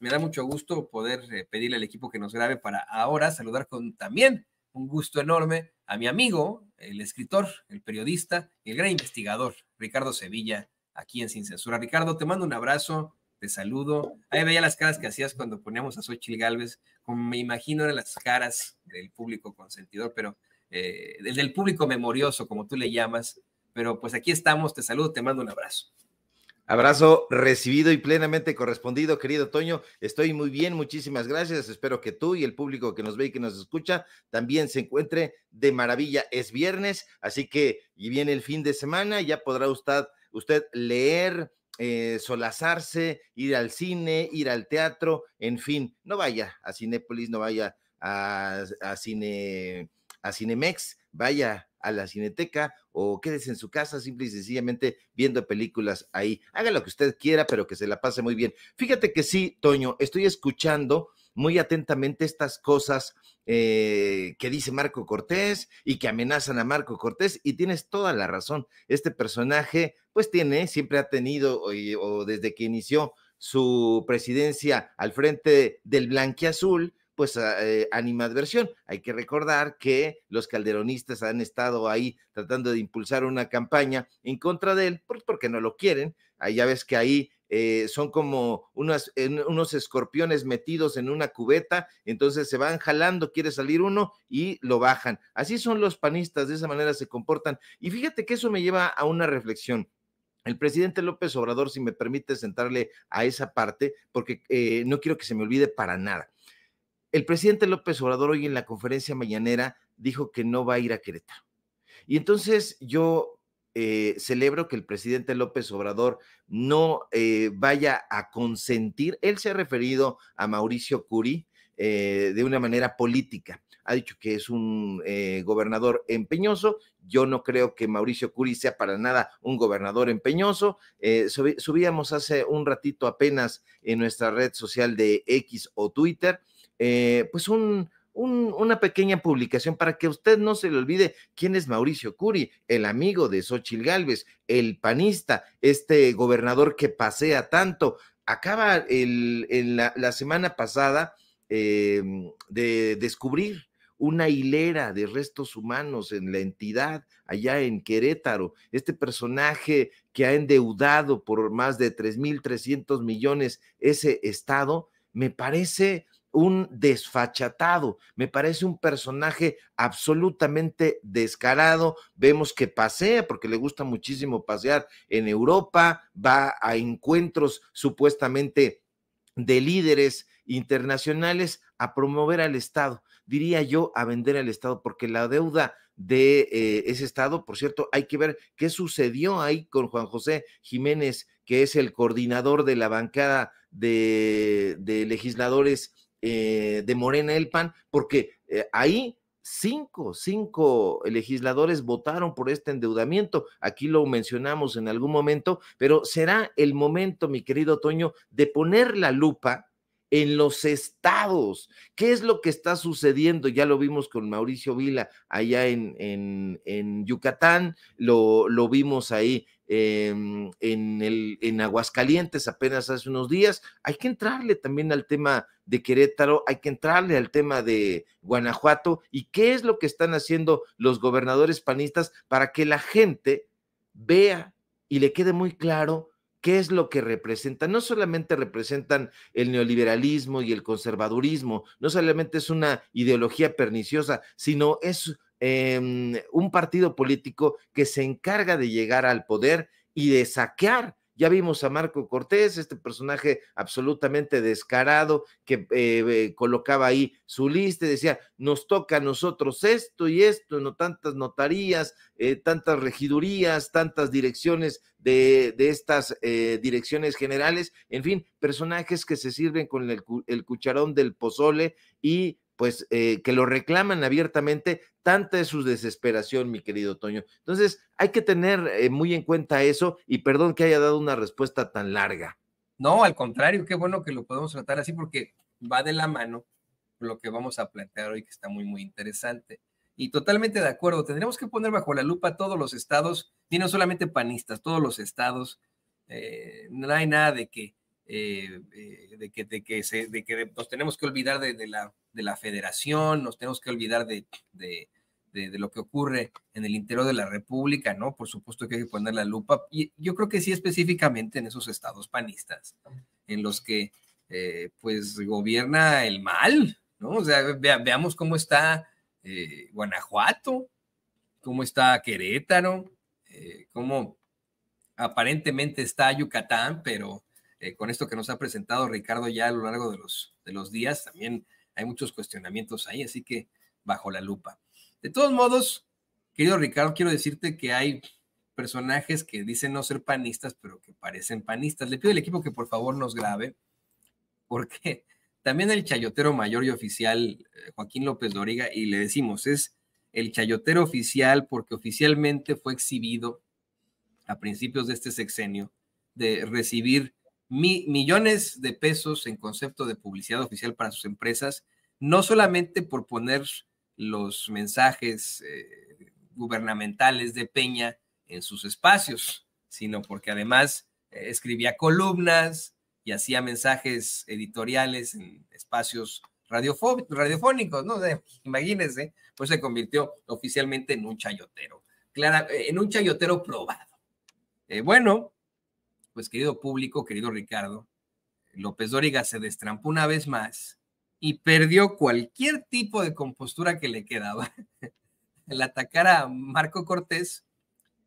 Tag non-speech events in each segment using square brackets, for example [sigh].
Me da mucho gusto poder eh, pedirle al equipo que nos grabe para ahora saludar con también un gusto enorme a mi amigo, el escritor, el periodista y el gran investigador, Ricardo Sevilla, aquí en Sin Censura. Ricardo, te mando un abrazo, te saludo. Ahí veía las caras que hacías cuando poníamos a Xochitl Galvez, como me imagino eran las caras del público consentidor, pero eh, del público memorioso, como tú le llamas. Pero pues aquí estamos, te saludo, te mando un abrazo. Abrazo recibido y plenamente correspondido, querido Toño. Estoy muy bien, muchísimas gracias. Espero que tú y el público que nos ve y que nos escucha también se encuentre de maravilla. Es viernes, así que y viene el fin de semana, ya podrá usted, usted leer, eh, solazarse, ir al cine, ir al teatro, en fin, no vaya a Cinépolis, no vaya a, Cine a Cinemex, vaya a la cineteca o quédese en su casa simple y sencillamente viendo películas ahí. Haga lo que usted quiera, pero que se la pase muy bien. Fíjate que sí, Toño, estoy escuchando muy atentamente estas cosas eh, que dice Marco Cortés y que amenazan a Marco Cortés y tienes toda la razón. Este personaje pues tiene, siempre ha tenido o, o desde que inició su presidencia al frente del blanquiazul, pues ah, eh, animadversión. Hay que recordar que los calderonistas han estado ahí tratando de impulsar una campaña en contra de él, pues, porque no lo quieren. Ahí ya ves que ahí eh, son como unas, unos escorpiones metidos en una cubeta, entonces se van jalando, quiere salir uno y lo bajan. Así son los panistas, de esa manera se comportan. Y fíjate que eso me lleva a una reflexión. El presidente López Obrador, si me permite sentarle a esa parte, porque eh, no quiero que se me olvide para nada. El presidente López Obrador hoy en la conferencia mañanera dijo que no va a ir a Querétaro. Y entonces yo eh, celebro que el presidente López Obrador no eh, vaya a consentir. Él se ha referido a Mauricio Curi eh, de una manera política. Ha dicho que es un gobernador empeñoso. Yo no creo que Mauricio Curi sea para nada un gobernador empeñoso. subíamos hace un ratito apenas en nuestra red social de X o Twitter eh, pues un, una pequeña publicación para que usted no se le olvide quién es Mauricio Curi, el amigo de Xochil Gálvez, el panista, este gobernador que pasea tanto. Acaba la, semana pasada em, de descubrir una hilera de restos humanos en la entidad, allá en Querétaro. Este personaje que ha endeudado por más de 3.300 millones ese estado, me parece un desfachatado, me parece un personaje absolutamente descarado. Vemos que pasea, porque le gusta muchísimo pasear en Europa, va a encuentros supuestamente de líderes internacionales a promover al Estado, diría yo, a vender al Estado, porque la deuda de eh, ese Estado, por cierto, hay que ver qué sucedió ahí con Juan José Jiménez, que es el coordinador de la bancada de legisladores eh, de Morena el PAN, porque eh, ahí cinco, cinco legisladores votaron por este endeudamiento. Aquí lo mencionamos en algún momento, pero será el momento, mi querido Toño, de poner la lupa en los estados. ¿Qué es lo que está sucediendo? Ya lo vimos con Mauricio Vila allá en, en, Yucatán, lo, lo, vimos ahí em, en, el, en Aguascalientes apenas hace unos días. Hay que entrarle también al tema de Querétaro, hay que entrarle al tema de Guanajuato y qué es lo que están haciendo los gobernadores panistas para que la gente vea y le quede muy claro qué es lo que representan. No solamente representan el neoliberalismo y el conservadurismo, no solamente es una ideología perniciosa, sino es em, un partido político que se encarga de llegar al poder y de saquear ya vimos a Marco Cortés, este personaje absolutamente descarado que eh, eh, colocaba ahí su lista y decía, nos toca a nosotros esto y esto, no tantas notarías, eh, tantas regidurías, tantas direcciones de, estas direcciones generales, en fin, personajes que se sirven con el, el cucharón del pozole y pues eh, que lo reclaman abiertamente, tanta es su desesperación, mi querido Toño. Entonces, hay que tener eh, muy en cuenta eso y perdón que haya dado una respuesta tan larga. No, al contrario, qué bueno que lo podemos tratar así porque va de la mano lo que vamos a plantear hoy, que está muy, muy interesante. Y totalmente de acuerdo, tendremos que poner bajo la lupa todos los estados, y no solamente panistas, todos los estados. Eh, no hay nada de que eh, eh, de, que, que de que nos tenemos que olvidar de, la, de la federación, nos tenemos que olvidar de, lo que ocurre en el interior de la República, ¿no? Por supuesto que hay que poner la lupa. Y yo creo que sí específicamente en esos estados panistas, en los que eh, pues gobierna el mal, ¿no? O sea, veamos cómo está Guanajuato, cómo está Querétaro, cómo aparentemente está Yucatán, pero eh, con esto que nos ha presentado Ricardo ya a lo largo de los, de los días, también hay muchos cuestionamientos ahí, así que bajo la lupa. De todos modos, querido Ricardo, quiero decirte que hay personajes que dicen no ser panistas, pero que parecen panistas. Le pido al equipo que por favor nos grabe, porque [laughs] también el chayotero mayor y oficial eh, Joaquín López Doriga, y le decimos, es el chayotero oficial porque oficialmente fue exhibido a principios de este sexenio de recibir millones de pesos en concepto de publicidad oficial para sus empresas, no solamente por poner los mensajes eh, gubernamentales de Peña en sus espacios, sino porque además eh, escribía columnas y hacía mensajes editoriales en espacios radiofónicos, ¿no? Pues, imagínense, pues se convirtió oficialmente en un chayotero, en un chayotero probado. Eh, bueno, pues querido público, querido Ricardo, López Dóriga se destrampó una vez más y perdió cualquier tipo de compostura que le quedaba. El [laughs] atacar a Marco Cortés,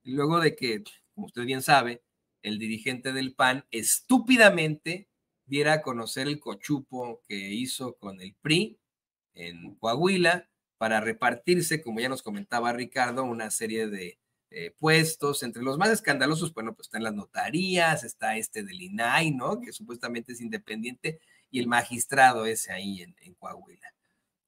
luego de que, como usted bien sabe, el dirigente del PAN estúpidamente diera a conocer el cochupo que hizo con el PRI en Coahuila para repartirse, como ya nos comentaba Ricardo, una serie de eh, puestos. Entre los más escandalosos, bueno, pues están las notarías, está este del INAI, ¿no? Que supuestamente es independiente, y el magistrado ese ahí en, Coahuila.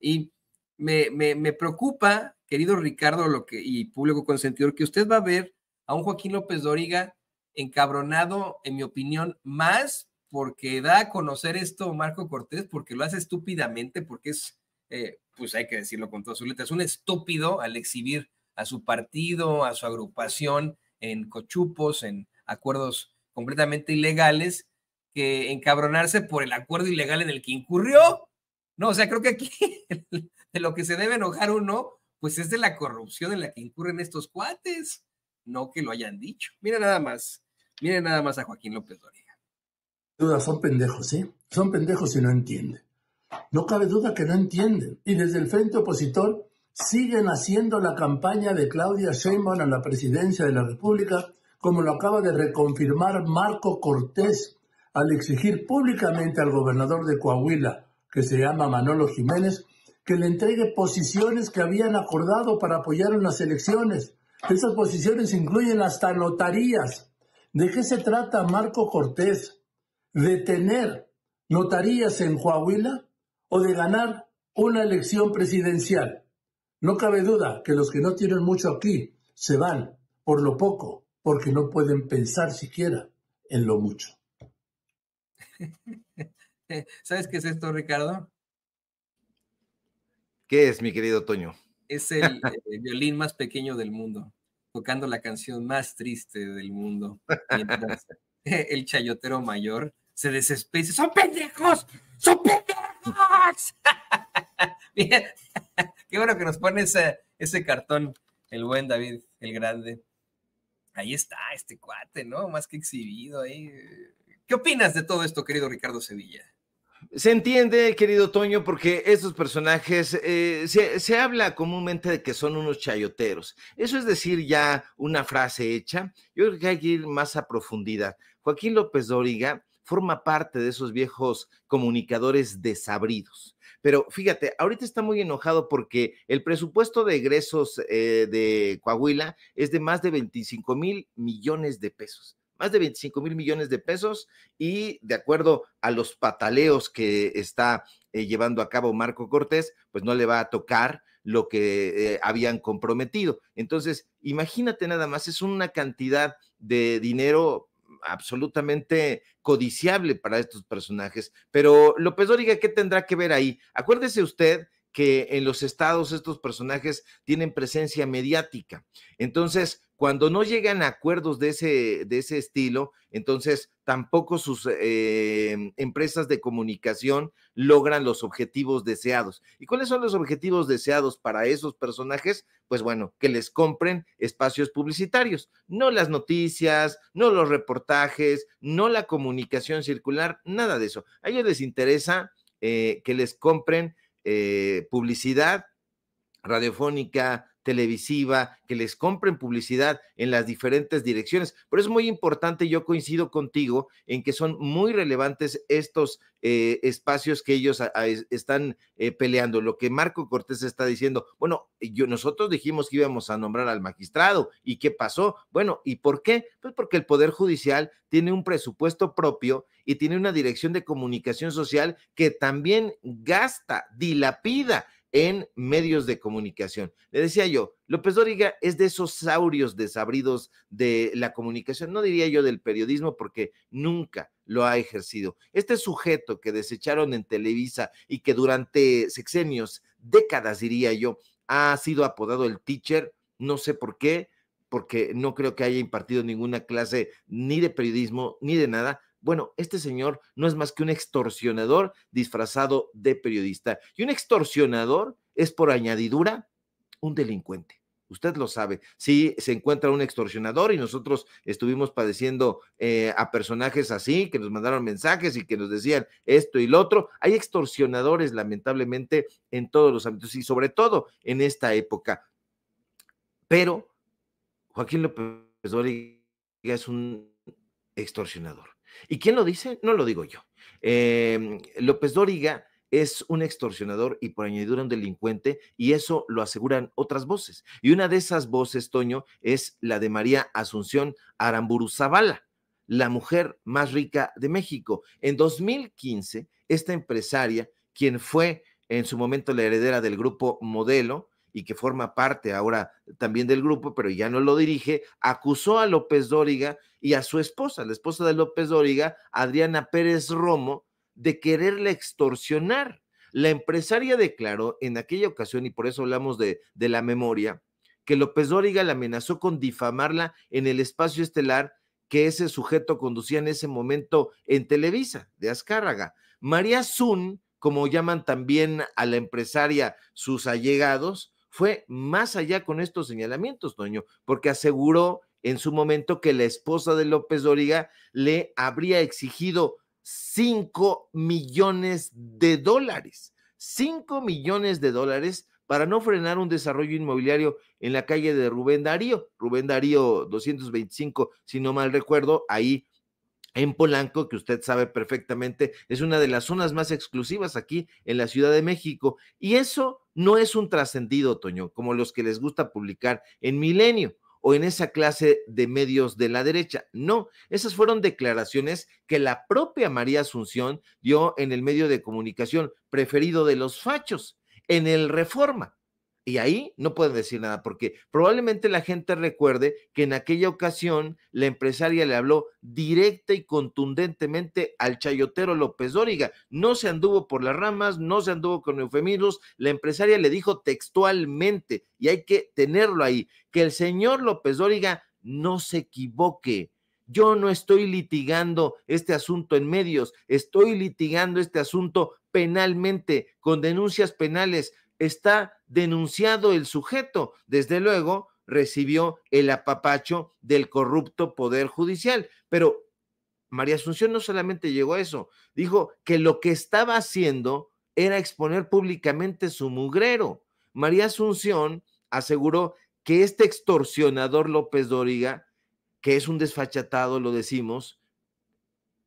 Y me, preocupa, querido Ricardo lo que, y público consentidor, que usted va a ver a un Joaquín López Doriga encabronado, en mi opinión, más porque da a conocer esto Marco Cortés, porque lo hace estúpidamente, porque es, eh, pues hay que decirlo con todas sus letras, un estúpido al exhibir a su partido, a su agrupación en cochupos, en acuerdos completamente ilegales, que encabronarse por el acuerdo ilegal en el que incurrió. No, o sea, creo que aquí [laughs] de lo que se debe enojar uno, pues es de la corrupción en la que incurren estos cuates, no que lo hayan dicho. Mira nada más, mira nada más a Joaquín López Doriga. Duda, son pendejos, ¿sí? ¿eh? Son pendejos y no entienden. No cabe duda que no entienden. Y desde el frente opositor siguen haciendo la campaña de Claudia Sheinbaum a la presidencia de la República, como lo acaba de reconfirmar Marco Cortés al exigir públicamente al gobernador de Coahuila, que se llama Manolo Jiménez, que le entregue posiciones que habían acordado para apoyar en las elecciones. Esas posiciones incluyen hasta notarías. ¿De qué se trata Marco Cortés? ¿De tener notarías en Coahuila o de ganar una elección presidencial? No cabe duda que los que no tienen mucho aquí se van por lo poco, porque no pueden pensar siquiera en lo mucho. [laughs] ¿Sabes qué es esto, Ricardo? ¿Qué es, mi querido Toño? Es eh, el, violín más pequeño del mundo, tocando la canción más triste del mundo, mientras [laughs] el chayotero mayor se desespece. ¡son pendejos! ¡Son pendejos! [laughs] Qué bueno que nos pone ese, cartón, el buen David, el grande. Ahí está, este cuate, ¿no? Más que exhibido ahí. ¿Qué opinas de todo esto, querido Ricardo Sevilla? Se entiende, querido Toño, porque estos personajes eh, se, se, habla comúnmente de que son unos chayoteros. Eso es decir, ya una frase hecha. Yo creo que hay que ir más a profundidad. Joaquín López Dóriga forma parte de esos viejos comunicadores desabridos. Pero fíjate, ahorita está muy enojado porque el presupuesto de egresos eh, de Coahuila es de más de 25 mil millones de pesos más de 25 mil millones de pesos y de acuerdo a los pataleos que está eh, llevando a cabo Marco Cortés, pues no le va a tocar lo que eh, habían comprometido. Entonces, imagínate nada más, es una cantidad de dinero absolutamente codiciable para estos personajes. Pero López Origa, ¿qué tendrá que ver ahí? Acuérdese usted que en los estados estos personajes tienen presencia mediática. Entonces, cuando no llegan a acuerdos de ese, de ese estilo, entonces tampoco sus em, empresas de comunicación logran los objetivos deseados. ¿Y cuáles son los objetivos deseados para esos personajes? Pues bueno, que les compren espacios publicitarios, no las noticias, no los reportajes, no la comunicación circular, nada de eso. A ellos les interesa eh, que les compren eh, publicidad radiofónica televisiva, que les compren publicidad en las diferentes direcciones. Pero es muy importante, yo coincido contigo en que son muy relevantes estos eh, espacios que ellos están eh, peleando. Lo que Marco Cortés está diciendo, bueno, nosotros dijimos que íbamos a nombrar al magistrado y qué pasó. Bueno, ¿y por qué? Pues porque el Poder Judicial tiene un presupuesto propio y tiene una dirección de comunicación social que también gasta, dilapida en medios de comunicación. Le decía yo, López Dóriga es de esos saurios desabridos de la comunicación, no diría yo del periodismo porque nunca lo ha ejercido. Este sujeto que desecharon en Televisa y que durante sexenios, décadas diría yo, ha sido apodado el teacher, no sé por qué, porque no creo que haya impartido ninguna clase ni de periodismo ni de nada, bueno, este señor no es más que un extorsionador disfrazado de periodista. Y un extorsionador es por añadidura un delincuente. Usted lo sabe. Si se encuentra un extorsionador y nosotros estuvimos padeciendo eh, a personajes así, que nos mandaron mensajes y que nos decían esto y lo otro. Hay extorsionadores, lamentablemente, en todos los ámbitos y sobre todo en esta época. Pero Joaquín López Dóriga es un extorsionador. ¿Y quién lo dice? No lo digo yo. Em, López Dóriga es un extorsionador y por añadidura un delincuente, y eso lo aseguran otras voces. Y una de esas voces, Toño, es la de María Asunción Aramburu Zavala, la mujer más rica de México. En 2015, esta empresaria, quien fue en su momento la heredera del grupo Modelo, y que forma parte ahora también del grupo, pero ya no lo dirige, acusó a López Dóriga y a su esposa, la esposa de López Dóriga, Adriana Pérez Romo, de quererle extorsionar. La empresaria declaró en aquella ocasión, y por eso hablamos de, de la memoria, que López Dóriga la amenazó con difamarla en el espacio estelar que ese sujeto conducía en ese momento en Televisa, de Azcárraga. María Zun, como llaman también a la empresaria sus allegados, fue más allá con estos señalamientos, Toño, porque aseguró en su momento que la esposa de López Doriga le habría exigido cinco millones de dólares, 5 millones de dólares para no frenar un desarrollo inmobiliario en la calle de Rubén Darío, Rubén Darío 225, si no mal recuerdo, ahí en Polanco, que usted sabe perfectamente, es una de las zonas más exclusivas aquí en la Ciudad de México. Y eso no es un trascendido, Toño, como los que les gusta publicar en Milenio o en esa clase de medios de la derecha. No, esas fueron declaraciones que la propia María Asunción dio en el medio de comunicación preferido de los fachos, en el Reforma. Y ahí no pueden decir nada, porque probablemente la gente recuerde que en aquella ocasión la empresaria le habló directa y contundentemente al chayotero López Dóriga. No se anduvo por las ramas, no se anduvo con eufemismos. La empresaria le dijo textualmente, y hay que tenerlo ahí, que el señor López Dóriga no se equivoque. Yo no estoy litigando este asunto en medios, estoy litigando este asunto penalmente, con denuncias penales, está denunciado el sujeto. Desde luego, recibió el apapacho del corrupto Poder Judicial. Pero María Asunción no solamente llegó a eso, dijo que lo que estaba haciendo era exponer públicamente su mugrero. María Asunción aseguró que este extorsionador López Doriga, que es un desfachatado, lo decimos,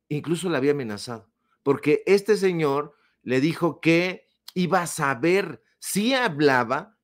incluso la había amenazado, porque este señor le dijo que iba a saber sí hablaba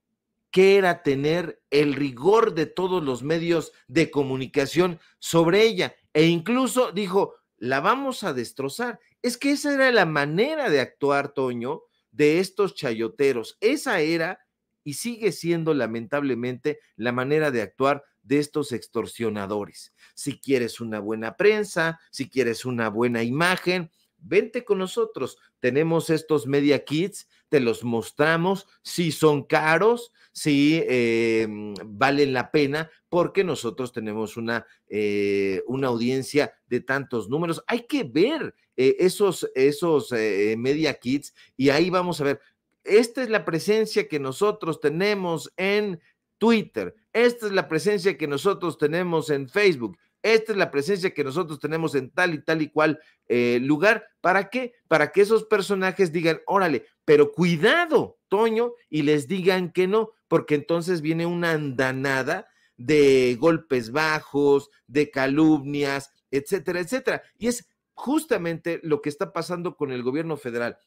que era tener el rigor de todos los medios de comunicación sobre ella e incluso dijo, la vamos a destrozar. Es que esa era la manera de actuar, Toño, de estos chayoteros. Esa era y sigue siendo lamentablemente la manera de actuar de estos extorsionadores. Si quieres una buena prensa, si quieres una buena imagen, vente con nosotros. Tenemos estos media kits te los mostramos, si son caros, si eh, valen la pena, porque nosotros tenemos una, eh, una audiencia de tantos números. Hay que ver eh, esos, esos media kits y ahí vamos a ver. Esta es la presencia que nosotros tenemos en Twitter. Esta es la presencia que nosotros tenemos en Facebook esta es la presencia que nosotros tenemos en tal y tal y cual eh, lugar. ¿Para qué? Para que esos personajes digan, órale, pero cuidado, Toño, y les digan que no, porque entonces viene una andanada de golpes bajos, de calumnias, etcétera, etcétera. Y es justamente lo que está pasando con el gobierno federal.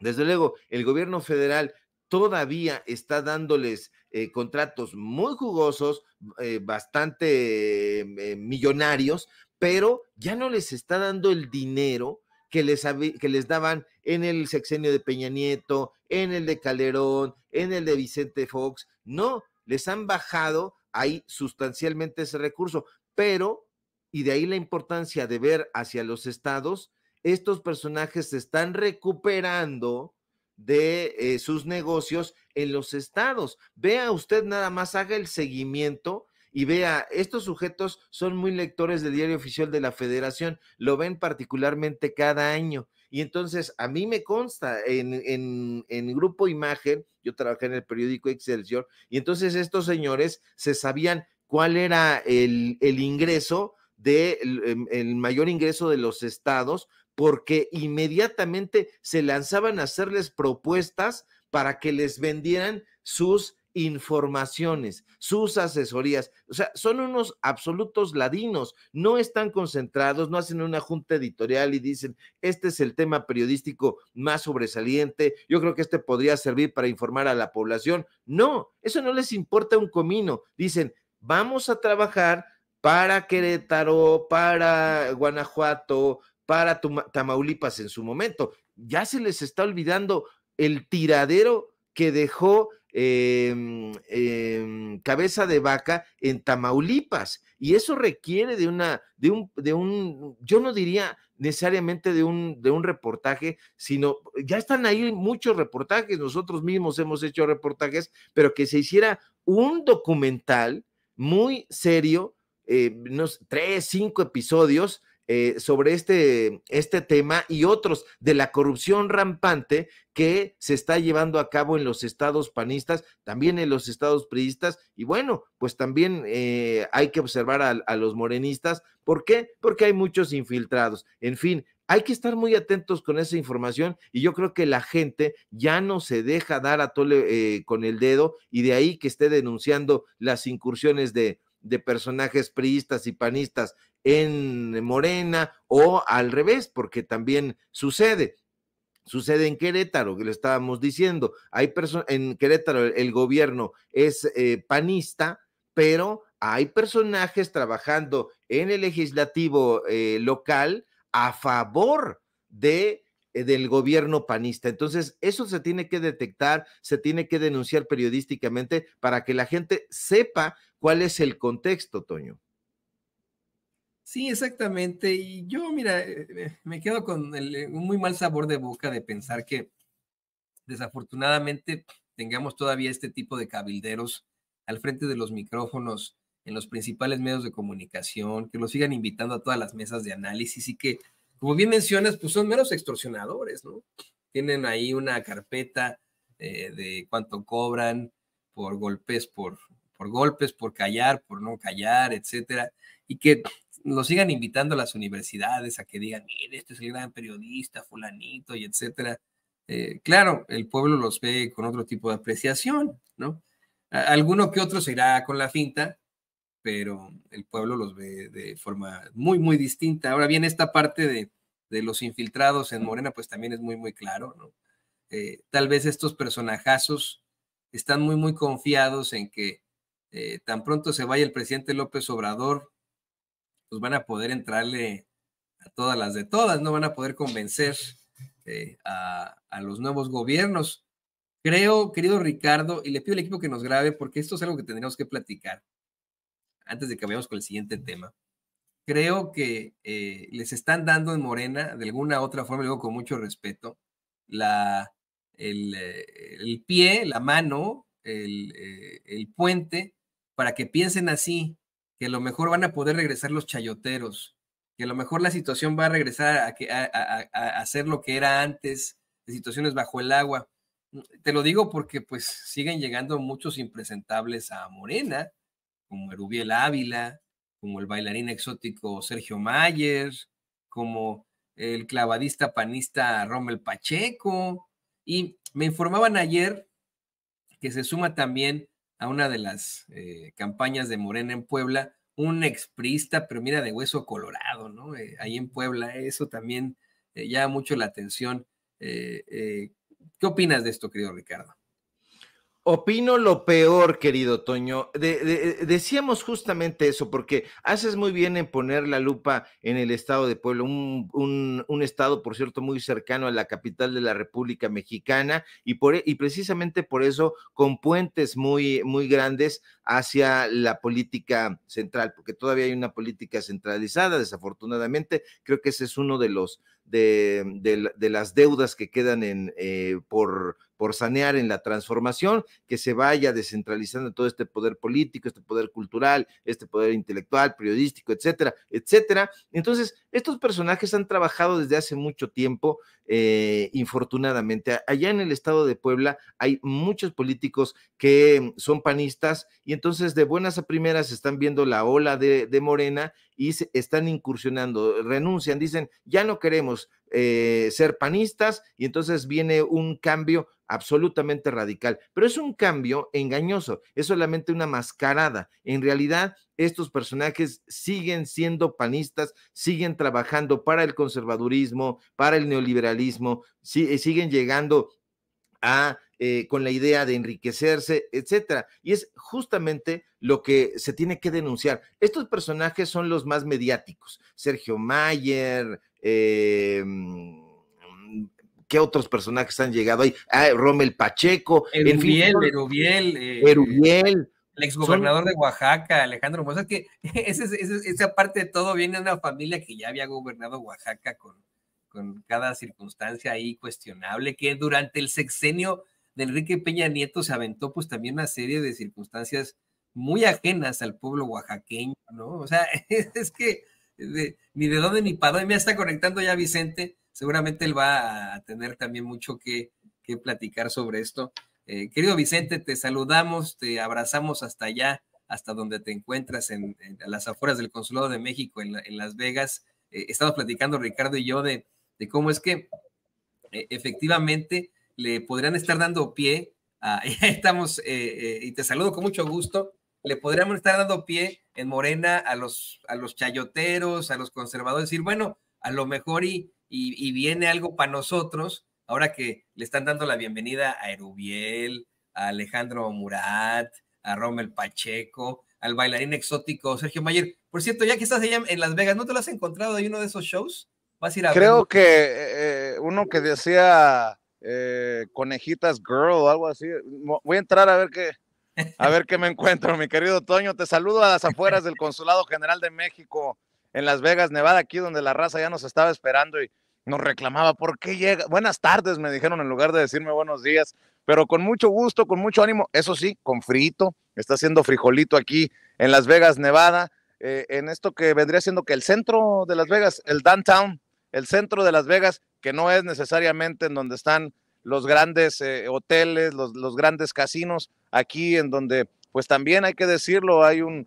Desde luego, el gobierno federal todavía está dándoles eh, contratos muy jugosos, eh, bastante em, eh, millonarios, pero ya no les está dando el dinero que les, que les daban en el sexenio de Peña Nieto, en el de Calderón, en el de Vicente Fox. No, les han bajado ahí sustancialmente ese recurso, pero, y de ahí la importancia de ver hacia los estados, estos personajes se están recuperando de sus negocios en los estados. Vea usted nada más, haga el seguimiento y vea, estos sujetos son muy lectores del diario oficial de la federación, lo ven particularmente cada año. Y entonces a mí me consta en, Grupo Imagen, yo trabajé en el periódico Excelsior, y entonces estos señores se sabían cuál era el, el ingreso de el mayor ingreso de los estados porque inmediatamente se lanzaban a hacerles propuestas para que les vendieran sus informaciones, sus asesorías. O sea, son unos absolutos ladinos, no están concentrados, no hacen una junta editorial y dicen, este es el tema periodístico más sobresaliente, yo creo que este podría servir para informar a la población. No, eso no les importa un comino. Dicen, vamos a trabajar para Querétaro, para Guanajuato, para Tamaulipas en su momento. Ya se les está olvidando el tiradero que dejó em, em, cabeza de vaca en Tamaulipas. Y eso requiere de una, de un, de un, yo no diría necesariamente de un, de un reportaje, sino ya están ahí muchos reportajes, nosotros mismos hemos hecho reportajes, pero que se hiciera un documental muy serio, unos eh, tres, cinco episodios, eh, sobre este, este tema y otros de la corrupción rampante que se está llevando a cabo en los estados panistas, también en los estados priistas, y bueno, pues también eh, hay que observar a, los morenistas. ¿Por qué? Porque hay muchos infiltrados. En fin, hay que estar muy atentos con esa información y yo creo que la gente ya no se deja dar a tole eh, con el dedo y de ahí que esté denunciando las incursiones de, de personajes priistas y panistas en Morena o al revés, porque también sucede. Sucede en Querétaro, que lo estábamos diciendo. Hay en Querétaro el, gobierno es eh, panista, pero hay personajes trabajando en el legislativo eh, local a favor de eh, del gobierno panista. Entonces, eso se tiene que detectar, se tiene que denunciar periodísticamente para que la gente sepa cuál es el contexto, Toño. Sí, exactamente. Y yo, mira, eh, eh, me quedo con eh, un muy mal sabor de boca de pensar que desafortunadamente tengamos todavía este tipo de cabilderos al frente de los micrófonos en los principales medios de comunicación, que los sigan invitando a todas las mesas de análisis y que, como bien mencionas, pues son menos extorsionadores, ¿no? Tienen ahí una carpeta de cuánto cobran por golpes, por, por golpes, por callar, por no callar, etcétera, y que los sigan invitando a las universidades a que digan, mire, este es el gran periodista, fulanito, y etcétera. Eh, claro, el pueblo los ve con otro tipo de apreciación, ¿no? Alguno que otro se irá con la finta, pero el pueblo los ve de forma muy, muy distinta. Ahora bien, esta parte de, los infiltrados en Morena, pues también es muy, muy claro, ¿no? Eh, tal vez estos personajazos están muy, muy confiados en que eh, tan pronto se vaya el presidente López Obrador, pues van a poder entrarle a todas las de todas, no van a poder convencer eh, a, los nuevos gobiernos. Creo, querido Ricardo, y le pido al equipo que nos grabe, porque esto es algo que tendríamos que platicar antes de que vayamos con el siguiente tema. Creo que eh, les están dando en Morena, de alguna otra forma, digo con mucho respeto, la, el, eh, pie, la mano, el, el puente, para que piensen así, que a lo mejor van a poder regresar los chayoteros, que a lo mejor la situación va a regresar a, ser hacer lo que era antes, de situaciones bajo el agua. Te lo digo porque pues siguen llegando muchos impresentables a Morena, como Erubiel Ávila, como el bailarín exótico Sergio Mayer, como el clavadista panista Rommel Pacheco. Y me informaban ayer que se suma también a una de las eh, campañas de Morena en Puebla, un exprista, pero mira, de hueso colorado, ¿no? Eh, ahí en Puebla, eso también eh, llama mucho la atención. ¿Qué opinas de esto, querido Ricardo? Opino lo peor, querido Toño. De, eh, decíamos justamente eso, porque haces muy bien en poner la lupa en el estado de Puebla, un, estado, por cierto, muy cercano a la capital de la República Mexicana, y, e, y precisamente por eso con puentes muy, muy grandes hacia la política central, porque todavía hay una política centralizada, desafortunadamente. Creo que ese es uno de los, de, las deudas que quedan en, eh, por, por sanear en la transformación, que se vaya descentralizando todo este poder político, este poder cultural, este poder intelectual, periodístico, etcétera, etcétera. Entonces, estos personajes han trabajado desde hace mucho tiempo, eh, infortunadamente. Allá en el estado de Puebla hay muchos políticos que son panistas y entonces de buenas a primeras están viendo la ola de Morena y están incursionando, renuncian, dicen, ya no queremos eh, ser panistas y entonces viene un cambio absolutamente radical, pero es un cambio engañoso, es solamente una mascarada. En realidad, estos personajes siguen siendo panistas, siguen trabajando para el conservadurismo, para el neoliberalismo, eh, siguen llegando a eh, con la idea de enriquecerse, etcétera. Y es justamente lo que se tiene que denunciar. Estos personajes son los más mediáticos. Sergio Mayer, eh, mm, ¿qué otros personajes han llegado ahí? Ah, Rommel Pacheco. Erubiel, en eh, El exgobernador de Oaxaca, Alejandro Mosa, que [laughs] esa, parte de todo viene de una familia que ya había gobernado Oaxaca con, con cada circunstancia ahí cuestionable, que durante el sexenio de Enrique Peña Nieto se aventó pues también una serie de circunstancias muy ajenas al pueblo oaxaqueño, ¿no? O sea, [laughs] es que ni de dónde ni para dónde. Me está conectando ya Vicente. Seguramente él va a tener también mucho que, platicar sobre esto. Eh, querido Vicente, te saludamos, te abrazamos hasta allá, hasta donde te encuentras, en, las afueras del Consulado de México, en, Las Vegas. Eh, estamos platicando Ricardo y yo de, de cómo es que e, efectivamente le podrían estar dando pie a, [laughs] estamos, eh, eh, y te saludo con mucho gusto, le podríamos estar dando pie en Morena a los, a los chayoteros, a los conservadores, decir, bueno, a lo mejor y, y, viene algo para nosotros, ahora que le están dando la bienvenida a Erubiel, a Alejandro Murat, a Rommel Pacheco, al bailarín exótico Sergio Mayer. Por cierto, ya que estás allá en Las Vegas, ¿no te lo has encontrado de uno de esos shows? ¿Vas a ir Creo que eh, uno que decía eh, conejitas Girl o algo así. Voy a entrar a ver qué, a ver qué me encuentro, mi querido Toño. Te saludo a las afueras del Consulado General de México en Las Vegas, Nevada, aquí donde la raza ya nos estaba esperando y nos reclamaba, ¿por qué llega? Buenas tardes, me dijeron en lugar de decirme buenos días, pero con mucho gusto, con mucho ánimo, eso sí, con frito, está haciendo frijolito aquí en Las Vegas, Nevada, eh, en esto que vendría siendo que el centro de Las Vegas, el downtown, el centro de Las Vegas, que no es necesariamente en donde están los grandes eh, hoteles, los, grandes casinos, aquí en donde, pues también hay que decirlo, hay un,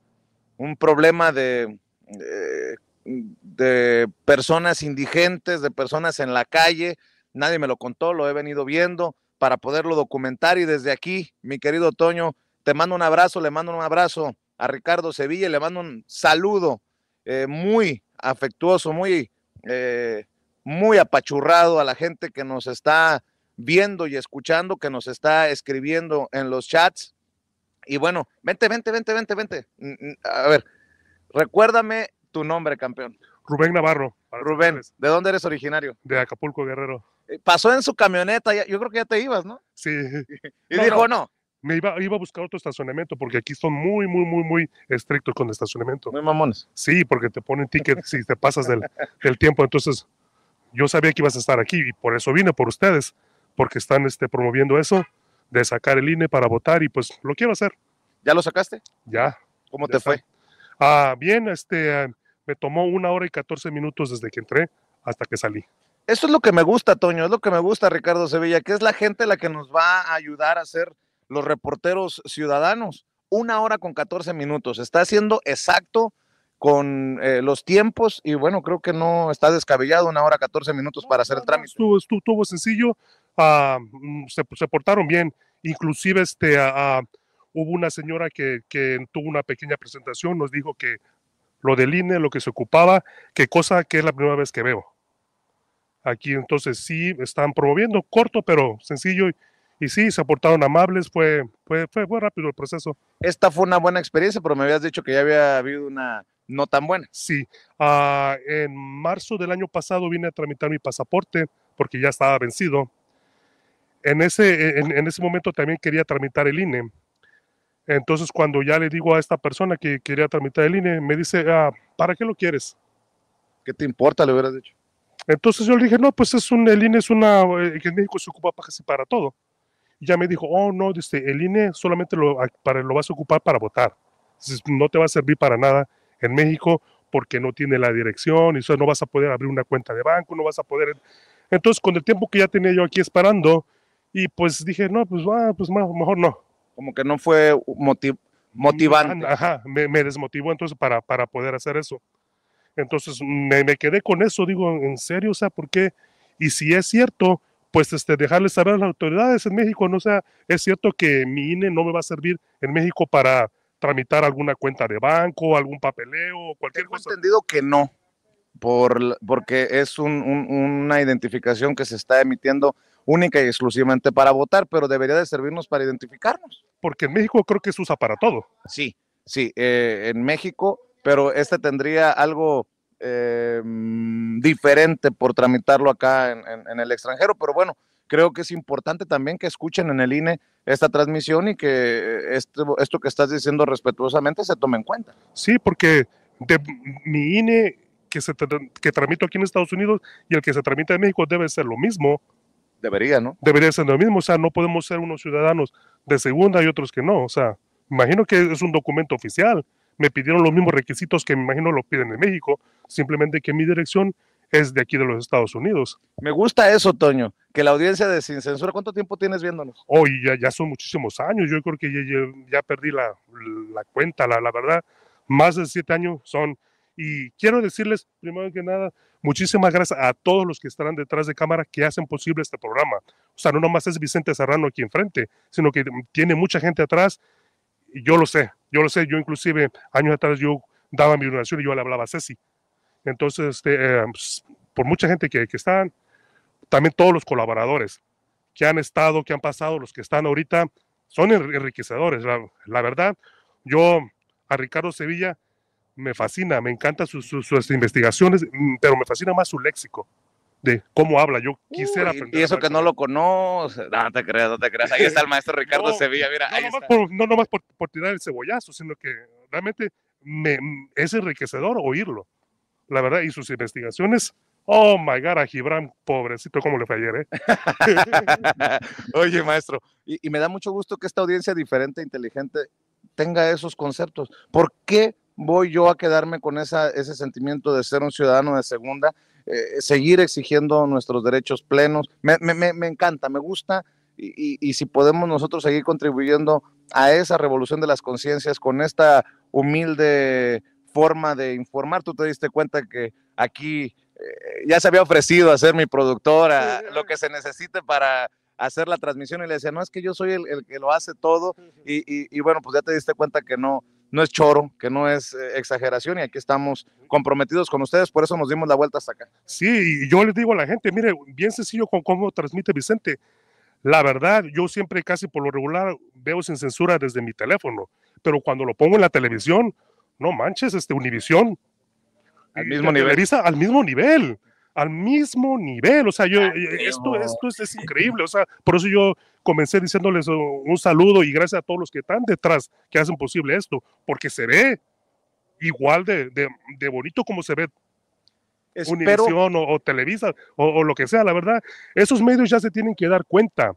problema de, eh, de, personas indigentes, de personas en la calle, nadie me lo contó, lo he venido viendo para poderlo documentar y desde aquí, mi querido Toño, te mando un abrazo, le mando un abrazo a Ricardo Sevilla, le mando un saludo eh, muy afectuoso, muy eh, muy apachurrado a la gente que nos está viendo y escuchando, que nos está escribiendo en los chats. Y bueno, vente, vente, vente, vente, vente. A ver, recuérdame tu nombre, campeón. Rubén Navarro. Rubén, ¿de dónde eres originario? De Acapulco, Guerrero. Eh, pasó en su camioneta, yo creo que ya te ibas, ¿no? Sí. [laughs] Y dijo, no, me iba, a buscar otro estacionamiento, porque aquí son muy, muy, muy, muy estrictos con el estacionamiento. Muy mamones. Sí, porque te ponen ticket si te pasas del, tiempo. Entonces, yo sabía que ibas a estar aquí y por eso vine, por ustedes, porque están este, promoviendo eso de sacar el INE para votar y pues lo quiero hacer. ¿Ya lo sacaste? Ya. ¿Cómo te fue? Ah, bien, este, me tomó una hora y 14 minutos desde que entré hasta que salí. Eso es lo que me gusta, Toño, es lo que me gusta, Ricardo Sevilla, que es la gente la que nos va a ayudar a hacer los reporteros ciudadanos. Una hora con 14 minutos. Está haciendo exacto con eh, los tiempos y bueno, creo que no está descabellado una hora 14 minutos para hacer el trámite. Estuvo, estuvo, sencillo, ah, mm, se, portaron bien, inclusive este, ah, ah, hubo una señora que, tuvo una pequeña presentación, nos dijo que lo del INE, lo que se ocupaba, qué cosa que es la primera vez que veo. Aquí entonces sí están promoviendo, corto pero sencillo y sí, se portaron amables, fue, fue, fue, rápido el proceso. Esta fue una buena experiencia, pero me habías dicho que ya había habido una no tan buena. Sí, ah, en marzo del año pasado vine a tramitar mi pasaporte porque ya estaba vencido. En ese, en, ese momento también quería tramitar el INE. Entonces cuando ya le digo a esta persona que quería tramitar el INE, me dice, ah, ¿para qué lo quieres? ¿Qué te importa? Le hubieras dicho. Entonces yo le dije, no, pues es un, el INE es una, eh, que en México se ocupa para casi para todo ya me dijo, oh, no, este, el INE solamente lo, para, lo vas a ocupar para votar. no te va a servir para nada en México porque no tiene la dirección y eso no vas a poder abrir una cuenta de banco, no vas a poder... Entonces, con el tiempo que ya tenía yo aquí esperando, y pues dije, no, pues, ah, pues mejor no. Como que no fue motiv motivante. Ajá, me, desmotivó entonces para, para poder hacer eso. Entonces me, me, quedé con eso, digo, ¿en serio? O sea, ¿por qué? Y si es cierto, pues este, dejarles saber a las autoridades en México, no o sea, es cierto que mi INE no me va a servir en México para tramitar alguna cuenta de banco, algún papeleo, cualquier Tengo entendido que no, por, porque es una identificación que se está emitiendo única y exclusivamente para votar, pero debería de servirnos para identificarnos. Porque en México creo que se usa para todo. Sí, sí, eh, en México, pero este tendría algo Em, diferente por tramitarlo acá en, el extranjero, pero bueno, creo que es importante también que escuchen en el INE esta transmisión y que eh, esto, que estás diciendo respetuosamente se tome en cuenta. Sí, porque de mi INE que, se que tramito aquí en Estados Unidos y el que se tramita en México debe ser lo mismo. Debería, ¿no? Debería ser lo mismo, o sea, no podemos ser unos ciudadanos de segunda y otros que no, o sea, imagino que es un documento oficial me pidieron los mismos requisitos que me imagino lo piden en México, simplemente que mi dirección es de aquí de los Estados Unidos. Me gusta eso, Toño, que la audiencia de Sin Censura, ¿cuánto tiempo tienes viéndonos? Hoy ya, ya son muchísimos años, yo creo que ya, perdí la, cuenta, la, la verdad, más de siete años son. Y quiero decirles, primero que nada, muchísimas gracias a todos los que estarán detrás de cámara que hacen posible este programa. O sea, no nomás es Vicente Serrano aquí enfrente, sino que tiene mucha gente atrás y yo lo sé, yo lo sé, yo inclusive años atrás yo daba mi donación y yo le hablaba a Ceci. Entonces, este, eh, pues, por mucha gente que, que están, también todos los colaboradores que han estado, que han pasado, los que están ahorita, son enriquecedores. La, verdad, yo a Ricardo Sevilla me fascina, me encantan sus investigaciones, mm, pero me fascina más su léxico de cómo habla. Yo quisiera aprender. Y eso que no lo conoce. No te creas, no te creas. Ahí está el maestro [laughs] Ricardo Sevilla, mira. No, ahí nomás, está. Por, no por, tirar el cebollazo, sino que realmente me, es enriquecedor oírlo. La verdad, y sus investigaciones. Oh my God, a Gibran, pobrecito, cómo le fallé. eh? [laughs] Oye, maestro, y, me da mucho gusto que esta audiencia diferente, e inteligente, tenga esos conceptos. ¿Por qué voy yo a quedarme con esa, ese sentimiento de ser un ciudadano de segunda eh, seguir exigiendo nuestros derechos plenos. Me, encanta, me gusta y, si podemos nosotros seguir contribuyendo a esa revolución de las conciencias con esta humilde forma de informar, tú te diste cuenta que aquí eh, ya se había ofrecido a ser mi productora, lo que se necesite para hacer la transmisión y le decía, no, es que yo soy el, que lo hace todo y bueno, pues ya te diste cuenta que no, no es choro, que no es eh, exageración y aquí estamos comprometidos con ustedes, por eso nos dimos la vuelta hasta acá. Sí, y yo les digo a la gente, mire, bien sencillo con cómo transmite Vicente. La verdad, yo siempre casi por lo regular veo sin censura desde mi teléfono, pero cuando lo pongo en la televisión, no manches, este Univisión. Al mismo nivel. Al mismo nivel al mismo nivel. O sea, yo, eh, esto, esto es, [laughs] increíble. O sea, por eso yo comencé diciéndoles oh, un saludo y gracias a todos los que están detrás que hacen posible esto, porque se ve igual de, de, bonito como se ve Univision, o, Televisa o, o, lo que sea, la verdad. Esos medios ya se tienen que dar cuenta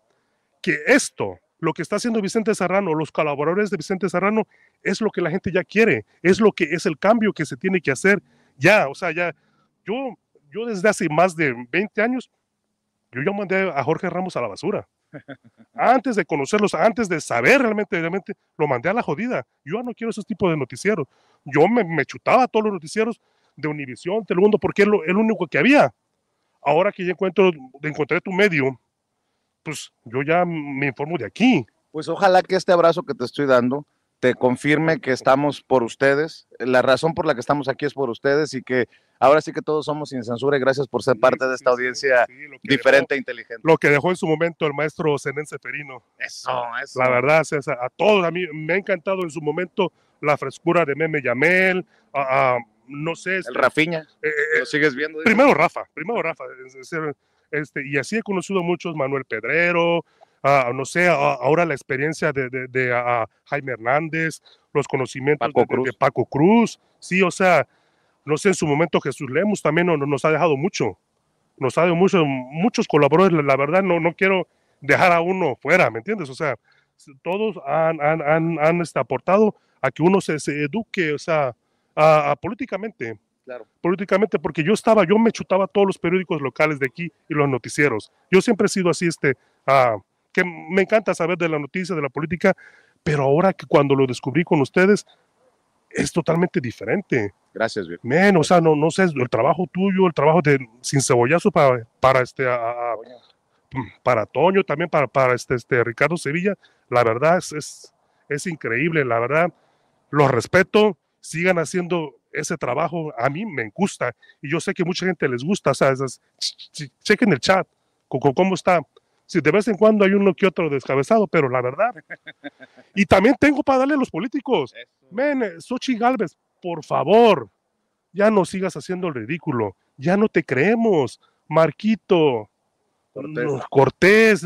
que esto, lo que está haciendo Vicente Serrano, los colaboradores de Vicente Serrano, es lo que la gente ya quiere, es lo que es el cambio que se tiene que hacer ya. O sea, ya yo yo desde hace más de 20 años, yo ya mandé a Jorge Ramos a la basura. [laughs] Antes de conocerlos, antes de saber realmente, realmente, lo mandé a la jodida. Yo no quiero esos tipos de noticieros. Yo me, chutaba a todos los noticieros de Univisión, mundo porque es lo, el único que había. Ahora que ya encuentro, encontré tu medio, pues yo ya me informo de aquí. Pues ojalá que este abrazo que te estoy dando te confirme que estamos por ustedes. La razón por la que estamos aquí es por ustedes y que ahora sí que todos somos sin censura y gracias por ser parte de esta audiencia diferente e inteligente. Lo que dejó en su momento el maestro Zenén Perino. Eso, eso. La verdad, a todos, a mí me ha encantado en su momento la frescura de Meme Yamel, a, no sé. El este, Rafiña, eh, eh, lo sigues viendo. Primero Rafa, primero Rafa. Este, y así he conocido muchos, Manuel Pedrero, Ah, ah, no sé, ah, ahora la experiencia de, Jaime Hernández, los conocimientos de, Paco Cruz, sí, o sea, no sé, en su momento Jesús Lemus también nos ha dejado mucho, nos ha dejado mucho, muchos colaboradores, la, verdad no, no quiero dejar a uno fuera, ¿me entiendes? O sea, todos han, han, este, aportado a que uno se, eduque, o sea, políticamente. políticamente, porque yo estaba, yo me chutaba todos los periódicos locales de aquí y los noticieros. Yo siempre he sido así, este, que me encanta saber de la noticia, de la política, pero ahora que cuando lo descubrí con ustedes, es totalmente diferente. Gracias, viejo. o sea, no, no sé, el trabajo tuyo, el trabajo de Sin Cebollazo para, para este, para Toño, también para, para este, este Ricardo Sevilla, la verdad es, es, increíble, la verdad, los respeto, sigan haciendo ese trabajo, a mí me gusta y yo sé que mucha gente les gusta, o sea, esas chequen el chat, cómo está, si de vez en cuando hay uno que otro descabezado, pero la verdad. Y también tengo para darle a los políticos. Men, Sochi eh, Galvez, por favor, ya no sigas haciendo el ridículo, ya no te creemos. Marquito, Cortés,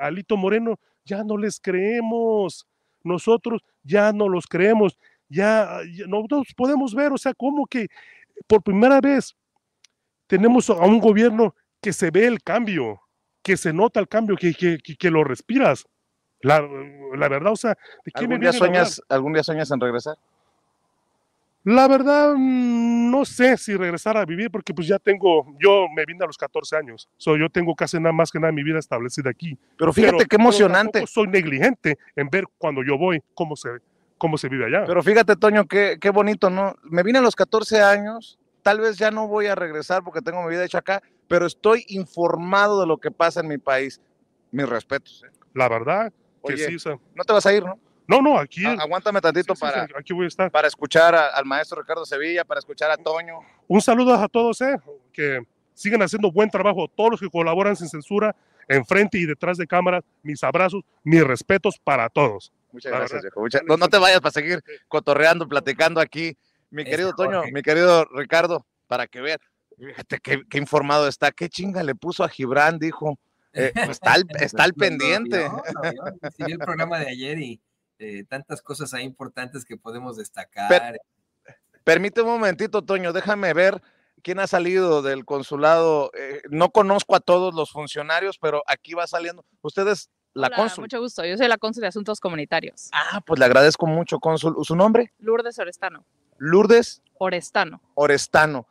Alito Moreno, ya no les creemos. Nosotros ya no los creemos. Ya, no nos podemos ver, o sea, como que por primera vez tenemos a un gobierno que se ve el cambio que se nota el cambio, que, que, que, lo respiras. La, la, verdad, o sea, ¿de ¿Algún, día sueñas, ¿Algún día sueñas en regresar? La verdad, mm, no sé si regresar a vivir porque pues ya tengo, yo me vine a los 14 años, so, yo tengo casi nada más que nada mi vida establecida aquí. Pero fíjate qué emocionante. soy negligente en ver cuando yo voy cómo se, cómo se vive allá. Pero fíjate, Toño, qué, qué bonito, ¿no? Me vine a los 14 años, tal vez ya no voy a regresar porque tengo mi vida hecha acá, pero estoy informado de lo que pasa en mi país. Mis respetos. ¿eh? La verdad, que sí, No te vas a ir, ¿no? No, no, aquí. aguántame tantito para, aquí voy a estar. para escuchar al maestro Ricardo Sevilla, para escuchar a Toño. Un saludo a todos, ¿eh? Que sigan haciendo buen trabajo, todos los que colaboran sin censura, enfrente y detrás de cámaras. Mis abrazos, mis respetos para todos. Muchas gracias, No, te vayas para seguir cotorreando, platicando aquí. Mi querido Toño, ¿eh? mi querido Ricardo, para que vean. Fíjate qué, informado está, qué chinga le puso a Gibran, dijo. Eh, pues, está al, [laughs] pendiente. el programa de ayer y eh, tantas cosas ahí importantes que podemos destacar. Permite un momentito, Toño, déjame ver quién ha salido del consulado. Eh, no conozco a todos los funcionarios, pero aquí va saliendo. Ustedes, la cónsul. Mucho gusto, yo soy la cónsul de Asuntos Comunitarios. Ah, pues le agradezco mucho, cónsul. ¿Su nombre? Lourdes Orestano. Lourdes. Orestano. Orestano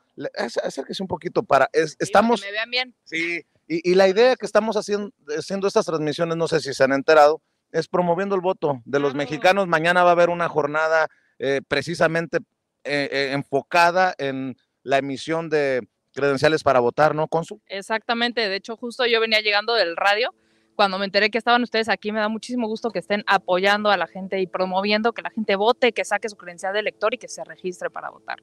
acérquese un poquito para. estamos. me vean bien. Sí, y, la idea que estamos haciendo, haciendo estas transmisiones, no sé si se han enterado, es promoviendo el voto de los mexicanos. Mañana va a haber una jornada eh, precisamente eh, eh, enfocada en la emisión de credenciales para votar, ¿no, Consul? Exactamente. De hecho, justo yo venía llegando del radio. Cuando me enteré que estaban ustedes aquí, me da muchísimo gusto que estén apoyando a la gente y promoviendo que la gente vote, que saque su credencial de elector y que se registre para votar.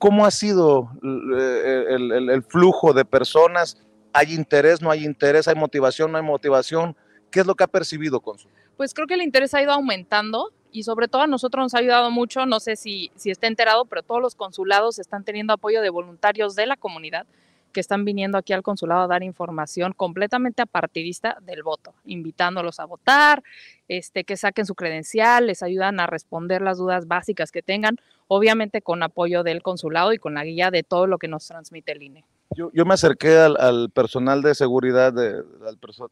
¿Cómo ha sido eh, el, flujo de personas? ¿Hay interés, no hay interés? ¿Hay motivación, no hay motivación? ¿Qué es lo que ha percibido, Consul? Pues creo que el interés ha ido aumentando y sobre todo a nosotros nos ha ayudado mucho, no sé si, si está enterado, pero todos los consulados están teniendo apoyo de voluntarios de la comunidad que están viniendo aquí al consulado a dar información completamente apartidista del voto, invitándolos a votar, este, que saquen su credencial, les ayudan a responder las dudas básicas que tengan, obviamente con apoyo del consulado y con la guía de todo lo que nos transmite el INE. Yo, me acerqué al, personal de seguridad, de,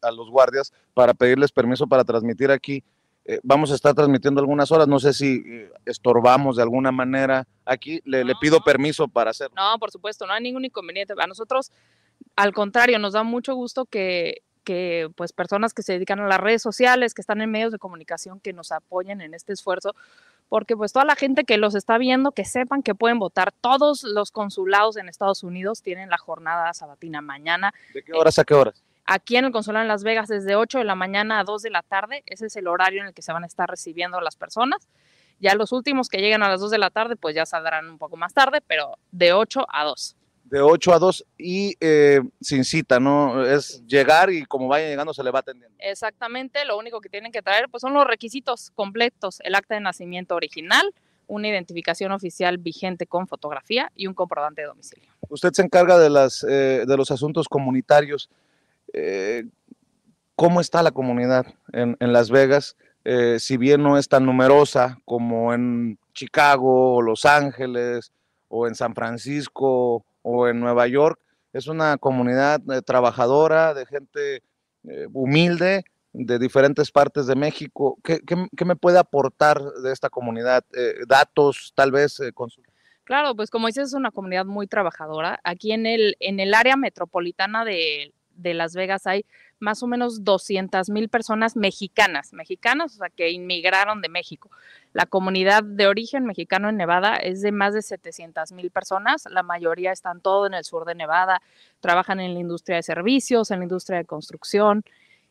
a los guardias, para pedirles permiso para transmitir aquí eh, vamos a estar transmitiendo algunas horas. No sé si eh, estorbamos de alguna manera aquí. Le, pido permiso para hacerlo. No, por supuesto, no hay ningún inconveniente. A nosotros, al contrario, nos da mucho gusto que, pues personas que se dedican a las redes sociales, que están en medios de comunicación, que nos apoyen en este esfuerzo, porque pues toda la gente que los está viendo, que sepan que pueden votar. Todos los consulados en Estados Unidos tienen la jornada sabatina mañana. ¿De qué horas a qué horas? Aquí en el consulado en Las Vegas, desde 8 de la mañana a 2 de la tarde, ese es el horario en el que se van a estar recibiendo las personas. Ya los últimos que llegan a las 2 de la tarde, pues ya saldrán un poco más tarde, pero de 8 a 2. De 8 a 2 y eh, sin cita, ¿no? Es llegar y como vaya llegando se le va atendiendo. Exactamente, lo único que tienen que traer pues son los requisitos completos, el acta de nacimiento original, una identificación oficial vigente con fotografía y un comprobante de domicilio. Usted se encarga de, las, eh, de los asuntos comunitarios. Eh, cómo está la comunidad en, Las Vegas, eh, si bien no es tan numerosa como en Chicago o Los Ángeles o en San Francisco o en Nueva York, es una comunidad eh, trabajadora, de gente humilde, de diferentes partes de México. ¿Qué, me puede aportar de esta comunidad? datos, tal vez. Claro, pues como dices, es una comunidad muy trabajadora. Aquí en el, en el área metropolitana de, de Las Vegas hay más o menos 200 mil personas mexicanas, mexicanas, o sea, que inmigraron de México. La comunidad de origen mexicano en Nevada es de más de 700 mil personas, la mayoría están todo en el sur de Nevada, trabajan en la industria de servicios, en la industria de construcción,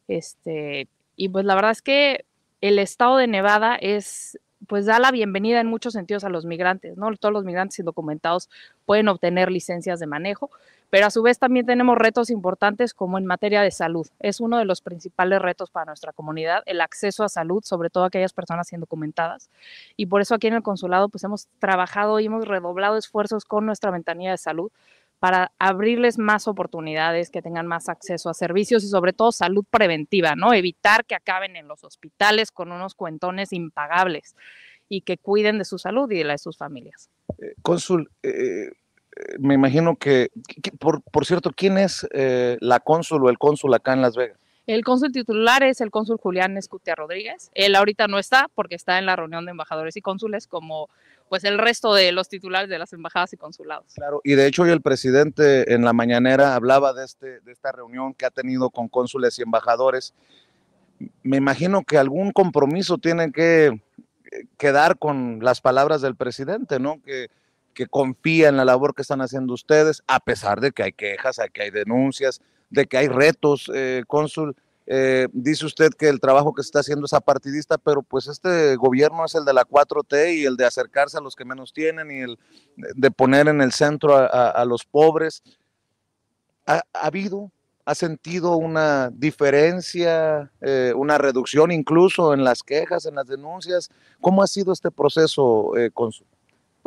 este, y pues la verdad es que el estado de Nevada es pues da la bienvenida en muchos sentidos a los migrantes, ¿no? Todos los migrantes indocumentados pueden obtener licencias de manejo, pero a su vez también tenemos retos importantes como en materia de salud. Es uno de los principales retos para nuestra comunidad, el acceso a salud, sobre todo aquellas personas indocumentadas. Y por eso aquí en el consulado pues hemos trabajado y hemos redoblado esfuerzos con nuestra ventanilla de salud para abrirles más oportunidades, que tengan más acceso a servicios y sobre todo salud preventiva, ¿no? Evitar que acaben en los hospitales con unos cuentones impagables y que cuiden de su salud y de la de sus familias. Eh, cónsul, eh, eh, me imagino que, por, cierto, ¿quién es la cónsul o el cónsul acá en Las Vegas? El cónsul titular es el cónsul Julián Escutia Rodríguez. Él ahorita no está porque está en la reunión de embajadores y cónsules como pues el resto de los titulares de las embajadas y consulados. Claro, y de hecho hoy el presidente en la mañanera hablaba de, este, esta reunión que ha tenido con cónsules y embajadores. Me imagino que algún compromiso tiene que eh, quedar con las palabras del presidente, ¿no? Que, confía en la labor que están haciendo ustedes, a pesar de que hay quejas, de que hay denuncias, de que hay retos, eh, cónsul. Eh, dice usted que el trabajo que se está haciendo es apartidista, pero pues este gobierno es el de la 4T y el de acercarse a los que menos tienen y el de poner en el centro a, los pobres. ¿Ha, habido, ha sentido una diferencia, eh, una reducción incluso en las quejas, en las denuncias? ¿Cómo ha sido este proceso, eh,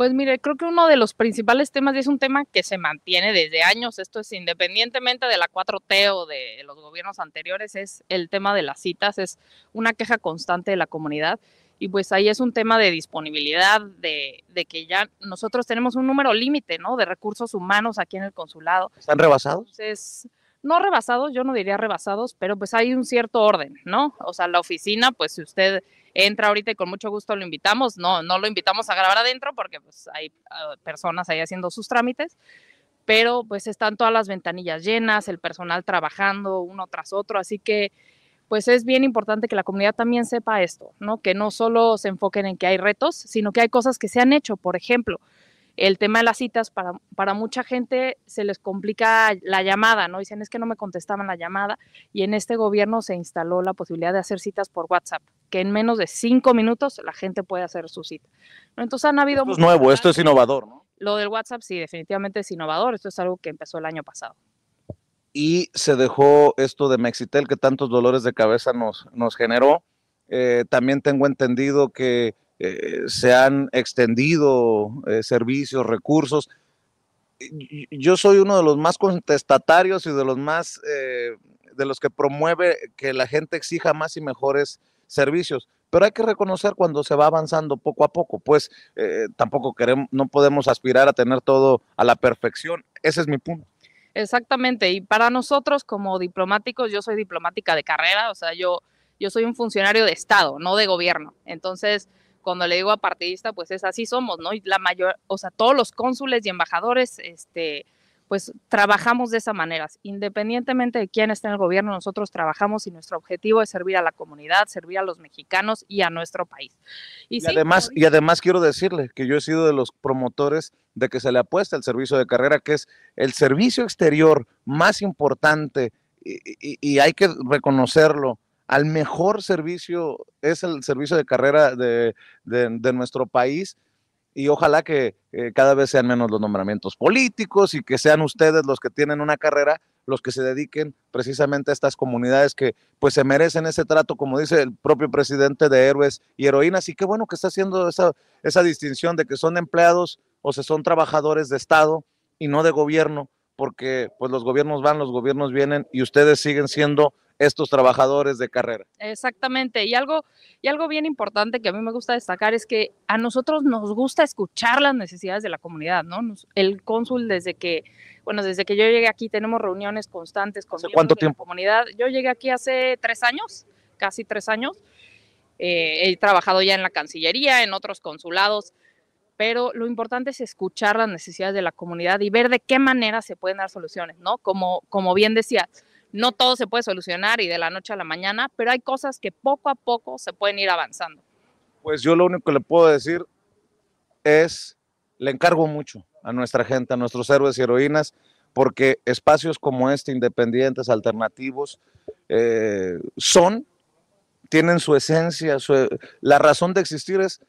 pues mire, creo que uno de los principales temas y es un tema que se mantiene desde años, esto es independientemente de la 4T o de los gobiernos anteriores, es el tema de las citas, es una queja constante de la comunidad y pues ahí es un tema de disponibilidad, de, que ya nosotros tenemos un número límite, ¿no? De recursos humanos aquí en el consulado. ¿Están rebasados? Es no rebasados, yo no diría rebasados, pero pues hay un cierto orden, ¿no? O sea, la oficina, pues si usted entra ahorita y con mucho gusto lo invitamos. No, no lo invitamos a grabar adentro porque pues, hay ah, personas ahí haciendo sus trámites, pero pues están todas las ventanillas llenas, el personal trabajando uno tras otro, así que pues es bien importante que la comunidad también sepa esto, ¿no? Que no solo se enfoquen en que hay retos, sino que hay cosas que se han hecho, por ejemplo, el tema de las citas, para, para mucha gente se les complica la llamada, ¿no? Dicen, es que no me contestaban la llamada y en este gobierno se instaló la posibilidad de hacer citas por WhatsApp, que en menos de cinco minutos la gente puede hacer su cita. Entonces han habido... Esto es nuevo, esto es innovador, ¿no? Lo del WhatsApp sí, definitivamente es innovador, esto es algo que empezó el año pasado y se dejó esto de Mexitel que tantos dolores de cabeza nos, nos generó. Eh, también tengo entendido que eh, se han extendido eh, servicios, recursos. Yo soy uno de los más contestatarios y de los más, eh, de los que promueve que la gente exija más y mejores servicios. Pero hay que reconocer cuando se va avanzando poco a poco, pues tampoco queremos, no podemos aspirar a tener todo a la perfección. Ese es mi punto. Exactamente, y para nosotros como diplomáticos, yo soy diplomática de carrera, o sea, yo, yo soy un funcionario de Estado, no de gobierno. Entonces, cuando le digo a partidista, pues es así somos, ¿no? Y la mayor, o sea, todos los cónsules y embajadores, este, pues trabajamos de esa manera. Independientemente de quién está en el gobierno, nosotros trabajamos y nuestro objetivo es servir a la comunidad, servir a los mexicanos y a nuestro país. Y, además, y además quiero decirle que yo he sido de los promotores de que se le apuesta el servicio de carrera, que es el servicio exterior más importante y hay que reconocerlo al mejor servicio, es el servicio de carrera de, nuestro país y ojalá que eh, cada vez sean menos los nombramientos políticos y que sean ustedes los que tienen una carrera los que se dediquen precisamente a estas comunidades que pues se merecen ese trato, como dice el propio presidente de héroes y heroínas, y qué bueno que está haciendo esa, esa distinción de que son empleados o se son trabajadores de Estado y no de gobierno, porque pues los gobiernos van, los gobiernos vienen y ustedes siguen siendo estos trabajadores de carrera. Exactamente, y algo, y algo bien importante que a mí me gusta destacar es que a nosotros nos gusta escuchar las necesidades de la comunidad, ¿no? el cónsul desde que, bueno, desde que yo llegué aquí tenemos reuniones constantes con ¿Cuánto tiempo? comunidad. Yo llegué aquí hace tres años, casi tres años. Eh, he trabajado ya en la Cancillería, en otros consulados, pero lo importante es escuchar las necesidades de la comunidad y ver de qué manera se pueden dar soluciones, ¿no? Como, como bien decías, no todo se puede solucionar y de la noche a la mañana, pero hay cosas que poco a poco se pueden ir avanzando. Pues yo lo único que le puedo decir es, le encargo mucho a nuestra gente, a nuestros héroes y heroínas, porque espacios como este, independientes, alternativos, eh, son, tienen su esencia, la razón de existir es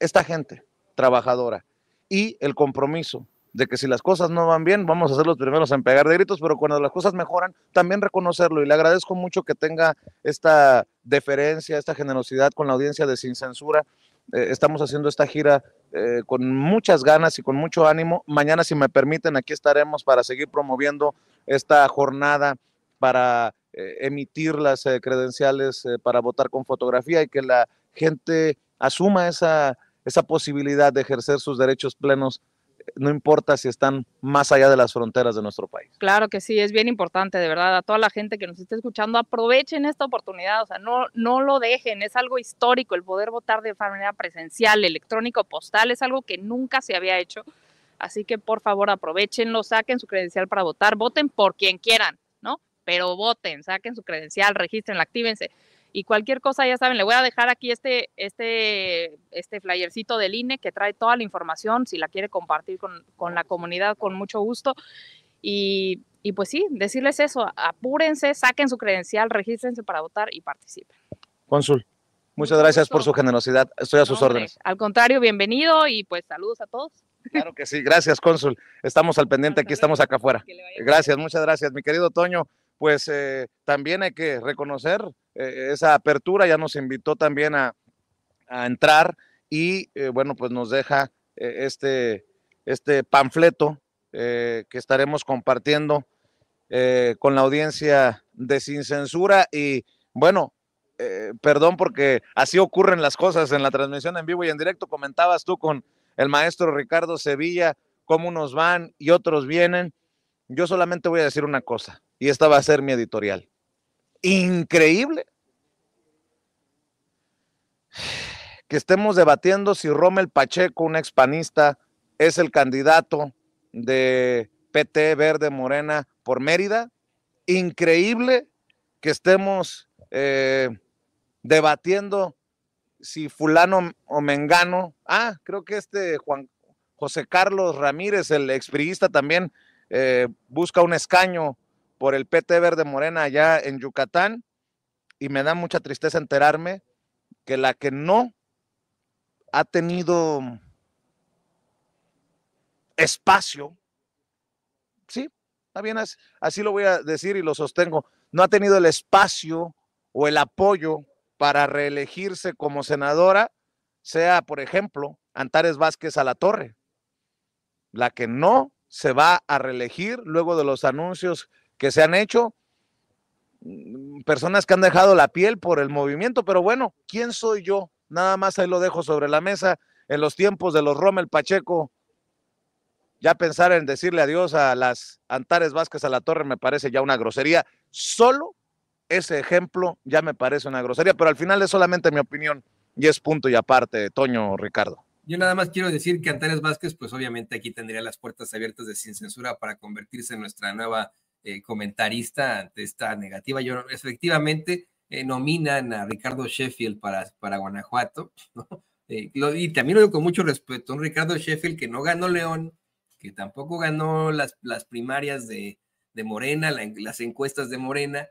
esta gente trabajadora y el compromiso de que si las cosas no van bien, vamos a ser los primeros en pegar de gritos, pero cuando las cosas mejoran, también reconocerlo. Y le agradezco mucho que tenga esta deferencia, esta generosidad con la audiencia de Sin Censura. Eh, estamos haciendo esta gira eh, con muchas ganas y con mucho ánimo. Mañana, si me permiten, aquí estaremos para seguir promoviendo esta jornada, para eh, emitir las credenciales, para votar con fotografía y que la gente asuma esa, esa posibilidad de ejercer sus derechos plenos no importa si están más allá de las fronteras de nuestro país. Claro que sí, es bien importante, de verdad, a toda la gente que nos esté escuchando, aprovechen esta oportunidad, o sea, no, no lo dejen, es algo histórico el poder votar de manera presencial, electrónico, postal, es algo que nunca se había hecho. Así que por favor aprovechenlo, saquen su credencial para votar, voten por quien quieran, ¿no? Pero voten, saquen su credencial, registrenla, actívense. Y cualquier cosa, ya saben, le voy a dejar aquí este, este, este flyercito del INE que trae toda la información, si la quiere compartir con, la comunidad, con mucho gusto. Y, pues sí, decirles eso, apúrense, saquen su credencial, regístrense para votar y participen. Cónsul, muchas gracias por su generosidad, estoy a sus órdenes. Al contrario, bienvenido y pues saludos a todos. Claro que sí, gracias cónsul, estamos al pendiente, aquí estamos acá afuera. Gracias, muchas gracias, mi querido Toño, pues eh, también hay que reconocer eh, esa apertura, ya nos invitó también a, entrar y eh, bueno, pues nos deja eh, este, este panfleto que estaremos compartiendo con la audiencia de Sin Censura y bueno, perdón porque así ocurren las cosas en la transmisión en vivo y en directo, comentabas tú con el maestro Ricardo Sevilla, cómo unos van y otros vienen. Yo solamente voy a decir una cosa, y esta va a ser mi editorial increíble que estemos debatiendo si Rommel Pacheco, un expanista, es el candidato de PT Verde Morena por Mérida. Increíble que estemos eh, debatiendo si fulano o mengano, ah, creo que este Juan José Carlos Ramírez, el expriista también, eh, busca un escaño por el PT Verde Morena allá en Yucatán y me da mucha tristeza enterarme que la que no ha tenido espacio, sí, está bien, así, así lo voy a decir y lo sostengo, no ha tenido el espacio o el apoyo para reelegirse como senadora, sea, por ejemplo, Antares Vázquez a la Torre, la que no se va a reelegir luego de los anuncios que se han hecho, personas que han dejado la piel por el movimiento, pero bueno, ¿quién soy yo? Nada más ahí lo dejo sobre la mesa. En los tiempos de los Rommel Pacheco, ya pensar en decirle adiós a las Antares Vázquez a la Torre me parece ya una grosería. Solo ese ejemplo ya me parece una grosería, pero al final es solamente mi opinión y es punto y aparte, Toño Ricardo. Yo nada más quiero decir que Antares Vázquez, pues obviamente aquí tendría las puertas abiertas de sin censura para convertirse en nuestra nueva eh, comentarista ante esta negativa. Yo, efectivamente, eh, nominan a Ricardo Sheffield para, para Guanajuato, [laughs] eh, y también lo digo con mucho respeto, un Ricardo Sheffield que no ganó León, que tampoco ganó las, las primarias de, Morena, las encuestas de Morena,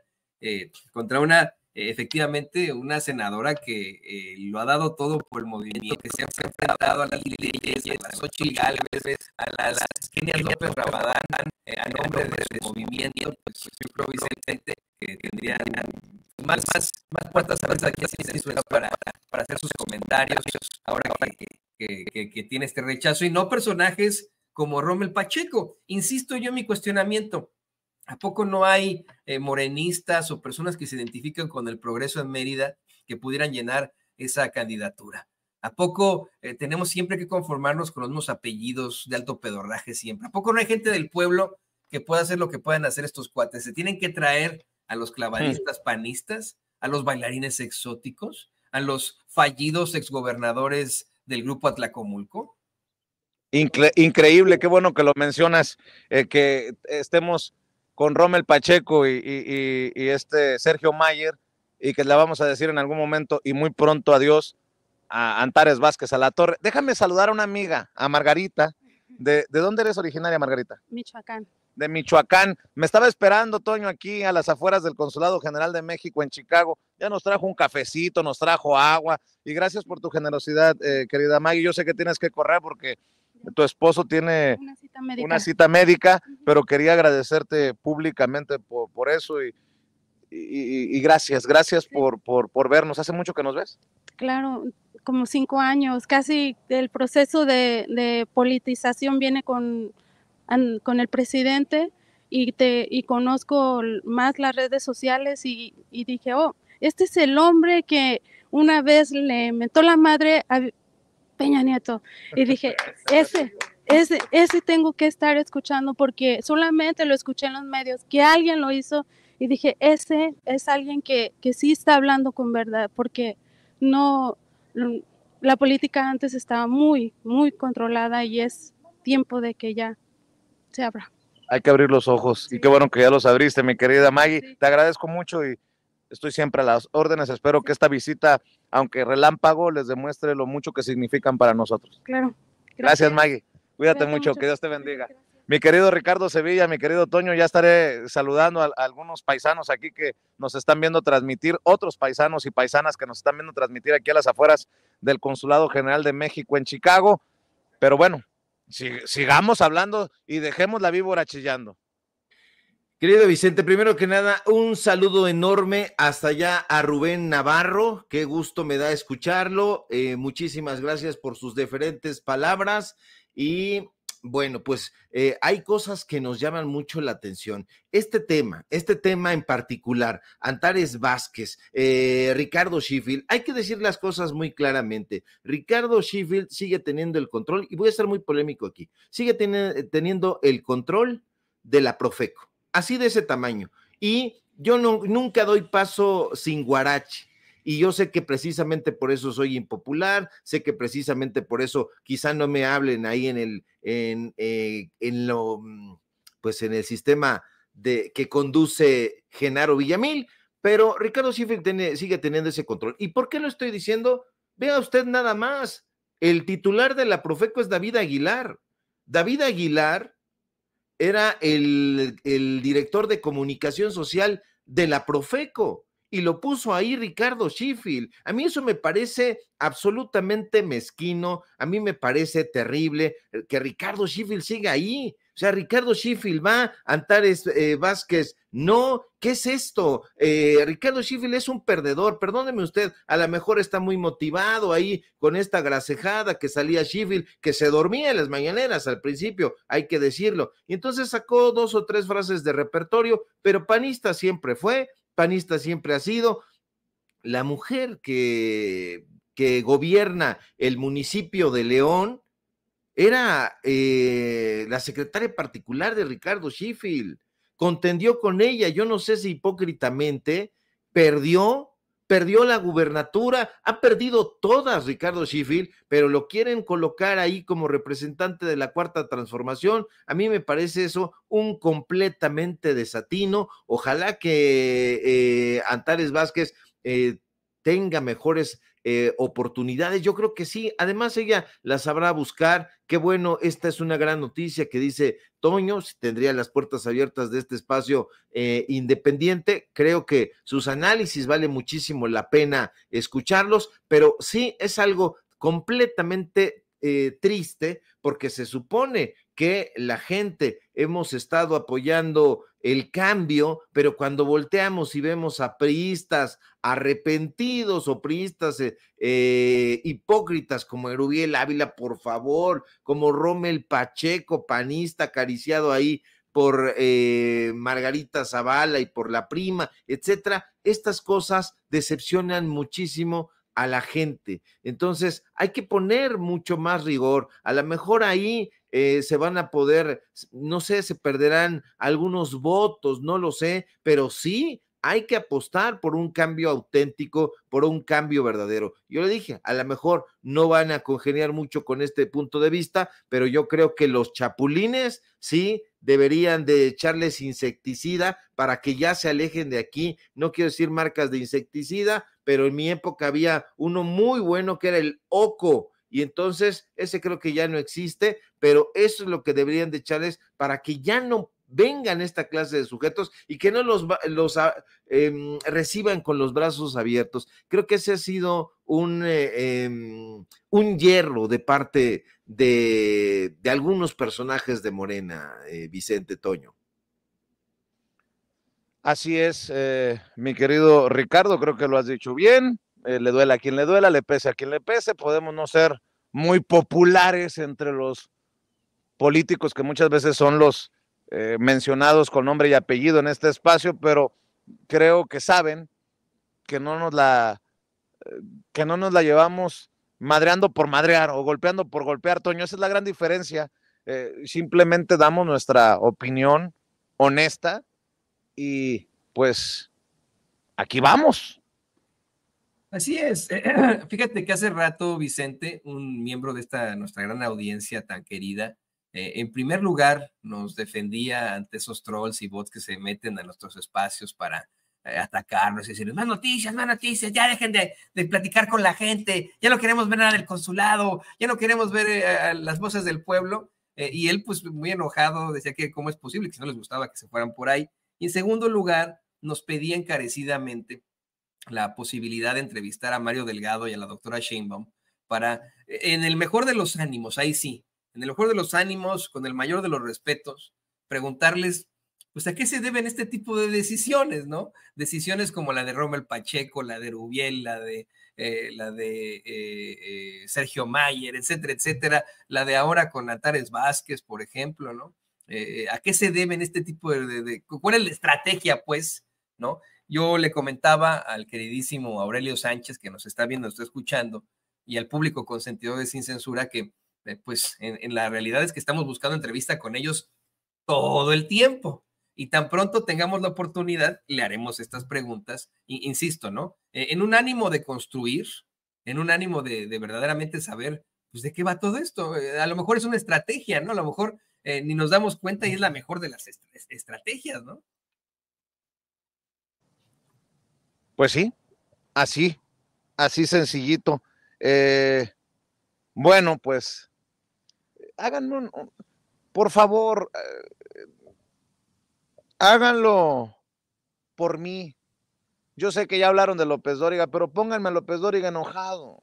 contra una eh, efectivamente una senadora que eh, lo ha dado todo por el movimiento, que se ha enfrentado a las leyes, a las Xochitl a las Kenia López Rabadán, eh, a nombre de, su movimiento, pues que tendrían más, más, más puertas abiertas aquí para, para hacer sus comentarios ahora que, que, que tiene este rechazo y no personajes como Rommel Pacheco. Insisto yo en mi cuestionamiento ¿A poco no hay eh, morenistas o personas que se identifican con el progreso en Mérida que pudieran llenar esa candidatura? ¿A poco eh, tenemos siempre que conformarnos con los mismos apellidos de alto pedorraje siempre? ¿A poco no hay gente del pueblo que pueda hacer lo que puedan hacer estos cuates? ¿Se tienen que traer a los mm. clavadistas panistas, a los bailarines exóticos, a los fallidos exgobernadores del grupo Atlacomulco? increíble, qué bueno que lo mencionas, eh, que estemos con Rommel Pacheco y, este Sergio Mayer, y que la vamos a decir en algún momento y muy pronto adiós a Antares Vázquez a la torre. Déjame saludar a una amiga, a Margarita. ¿De, dónde eres originaria, Margarita? Michoacán. De Michoacán. Me estaba esperando, Toño, aquí a las afueras del Consulado General de México en Chicago. Ya nos trajo un cafecito, nos trajo agua. Y gracias por tu generosidad, eh, querida Maggie. Yo sé que tienes que correr porque tu esposo tiene una cita médica, pero quería agradecerte públicamente por, eso y, gracias, gracias por, por, vernos. ¿Hace mucho que nos ves? Claro, como cinco años, casi el proceso de, politización viene con, con el presidente y, te, y conozco más las redes sociales y, dije, oh, este es el hombre que una vez le mentó la madre a, Peña Nieto. Y dije, ese, ese, ese tengo que estar escuchando porque solamente lo escuché en los medios, que alguien lo hizo y dije, ese es alguien que, que sí está hablando con verdad, porque no, la política antes estaba muy, muy controlada y es tiempo de que ya se abra. Hay que abrir los ojos y qué bueno que ya los abriste, mi querida Maggie. Te agradezco mucho y Estoy siempre a las órdenes. Espero que esta visita, aunque relámpago, les demuestre lo mucho que significan para nosotros. Claro. Gracias, Maggie. Cuídate mucho. Que Dios te bendiga. Mi querido Ricardo Sevilla, mi querido Toño, ya estaré saludando a, algunos paisanos aquí que nos están viendo transmitir, otros paisanos y paisanas que nos están viendo transmitir aquí a las afueras del Consulado General de México en Chicago. Pero bueno, sigamos hablando y dejemos la víbora chillando. Querido Vicente, primero que nada, un saludo enorme hasta allá a Rubén Navarro. Qué gusto me da escucharlo. Eh, muchísimas gracias por sus diferentes palabras. Y bueno, pues eh, hay cosas que nos llaman mucho la atención. Este tema, este tema en particular, Antares Vázquez, eh, Ricardo Sheffield, hay que decir las cosas muy claramente. Ricardo Sheffield sigue teniendo el control, y voy a ser muy polémico aquí, sigue teniendo el control de la Profeco así de ese tamaño. Y yo no, nunca doy paso sin guarache. Y yo sé que precisamente por eso soy impopular, sé que precisamente por eso quizá no me hablen ahí en el, en, eh, lo, mm, pues en el sistema de, que conduce Genaro Villamil, pero Ricardo Schiffer sigue teniendo ese control. ¿Y por qué lo estoy diciendo? Vea usted nada más, el titular de la Profeco es David Aguilar. David Aguilar era el, director de comunicación social de la Profeco y lo puso ahí Ricardo Schiffel. A mí eso me parece absolutamente mezquino, a mí me parece terrible eh, que Ricardo Schiffel siga ahí. O sea, Ricardo Schiffel va, Antares eh, Vázquez no, ¿qué es esto? Eh, Ricardo Schiffel es un perdedor, perdóneme usted, a lo mejor está muy motivado ahí con esta grasejada que salía Schiffel, que se dormía en las mañaneras al principio, hay que decirlo. Y entonces sacó dos o tres frases de repertorio, pero panista siempre fue, panista siempre ha sido. La mujer que, que gobierna el municipio de León era eh, la secretaria particular de Ricardo Schiffel contendió con ella, yo no sé si hipócritamente, perdió, perdió la gubernatura, ha perdido todas Ricardo Sheffield, pero lo quieren colocar ahí como representante de la cuarta transformación. A mí me parece eso un completamente desatino. Ojalá que eh, Antares Vázquez eh, tenga mejores eh, oportunidades. Yo creo que sí. Además, ella las sabrá buscar. Qué bueno, esta es una gran noticia que dice Toño, si tendría las puertas abiertas de este espacio eh, independiente. Creo que sus análisis vale muchísimo la pena escucharlos, pero sí es algo completamente eh, triste porque se supone que la gente hemos estado apoyando el cambio, pero cuando volteamos y vemos a priistas arrepentidos o priistas eh, eh, hipócritas como Erubiel Ávila, por favor, como Rommel Pacheco, panista acariciado ahí por Margarita Zavala y por la prima, etcétera. Estas cosas decepcionan muchísimo a la gente. Entonces, hay que poner mucho más rigor. A lo mejor ahí eh, se van a poder, no sé, se perderán algunos votos, no lo sé, pero sí hay que apostar por un cambio auténtico, por un cambio verdadero. Yo le dije, a lo mejor no van a congeniar mucho con este punto de vista, pero yo creo que los chapulines sí deberían de echarles insecticida para que ya se alejen de aquí. No quiero decir marcas de insecticida, pero en mi época había uno muy bueno que era el Oco. Y entonces ese creo que ya no existe, pero eso es lo que deberían de echarles para que ya no vengan esta clase de sujetos y que no los, los ah, em, reciban con los brazos abiertos. Creo que ese ha sido un, eh, em, un hierro de parte de, algunos personajes de Morena, eh, Vicente Toño. Así es, eh, mi querido Ricardo, creo que lo has dicho bien. le duele a quien le duela, le pese a quien le pese. Podemos no ser muy populares entre los políticos que muchas veces son los eh, mencionados con nombre y apellido en este espacio, pero creo que saben que no nos la, eh, que no nos la llevamos madreando por madrear o golpeando por golpear, Toño. Esa es la gran diferencia. Eh, simplemente damos nuestra opinión honesta y pues aquí vamos. Así es. [clears throat] Fíjate que hace rato Vicente, un miembro de esta nuestra gran audiencia tan querida, eh, en primer lugar, nos defendía ante esos trolls y bots que se meten a nuestros espacios para eh, atacarnos y decir, más noticias, más noticias, ya dejen de, platicar con la gente, ya no queremos ver nada del consulado, ya no queremos ver eh, las voces del pueblo. y él, pues muy enojado, decía que cómo es posible, que no les gustaba que se fueran por ahí. Y en segundo lugar, nos pedía encarecidamente la posibilidad de entrevistar a Mario Delgado y a la doctora Sheinbaum para, en el mejor de los ánimos, ahí sí, en el mejor de los ánimos, con el mayor de los respetos, preguntarles, pues, ¿a qué se deben este tipo de decisiones, no? Decisiones como la de Rommel Pacheco, la de Rubiel, la de, eh, la de eh, eh, Sergio Mayer, etcétera, etcétera, la de ahora con Natares Vázquez, por ejemplo, ¿no? ¿A qué se deben este tipo de, ¿Cuál es la estrategia, pues, no? Yo le comentaba al queridísimo Aurelio Sánchez, que nos está viendo, nos está escuchando, y al público consentido de Sin Censura, que pues en, la realidad es que estamos buscando entrevista con ellos todo el tiempo. Y tan pronto tengamos la oportunidad, le haremos estas preguntas, insisto, ¿no? E, en un ánimo de construir, en un ánimo de, verdaderamente saber, pues, de qué va todo esto. Eh, a lo mejor es una estrategia, ¿no? A lo mejor eh, ni nos damos cuenta y es la mejor de las estrategias, ¿no? Pues sí, así, así sencillito. Eh, bueno, pues hagan un, por favor, eh, háganlo por mí. Yo sé que ya hablaron de López Dóriga, pero pónganme a López Dóriga enojado.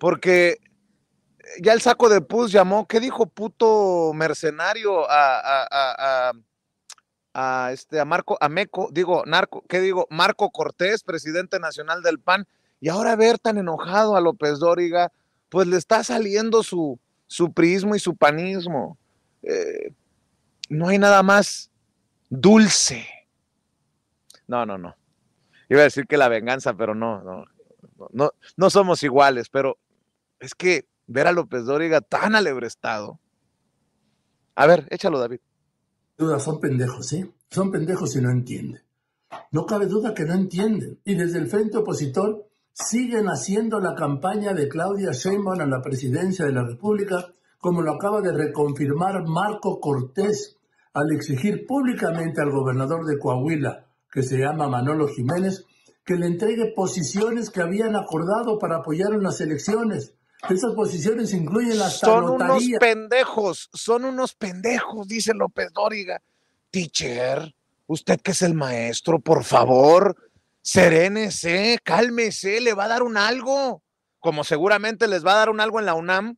Porque eh, ya el saco de pus llamó, ¿qué dijo puto mercenario a, a, a, a este, a Marco, a Meco, digo, narco, ¿qué digo? Marco Cortés, presidente nacional del PAN, y ahora ver tan enojado a López Dóriga, pues le está saliendo su, su prismo y su panismo. Eh, no hay nada más dulce. No, no, no. Iba a decir que la venganza, pero no, no, no, no somos iguales, pero es que ver a López Dóriga tan alebrestado. A ver, échalo, David. Duda, son pendejos, ¿eh? Son pendejos y no entienden. No cabe duda que no entienden. Y desde el frente opositor siguen haciendo la campaña de Claudia Sheinbaum a la presidencia de la República, como lo acaba de reconfirmar Marco Cortés al exigir públicamente al gobernador de Coahuila, que se llama Manolo Jiménez, que le entregue posiciones que habían acordado para apoyar en las elecciones. Esas posiciones incluyen las Son unos pendejos, son unos pendejos, dice López Dóriga. Teacher, usted que es el maestro, por favor, serénese, cálmese, le va a dar un algo, como seguramente les va a dar un algo en la UNAM,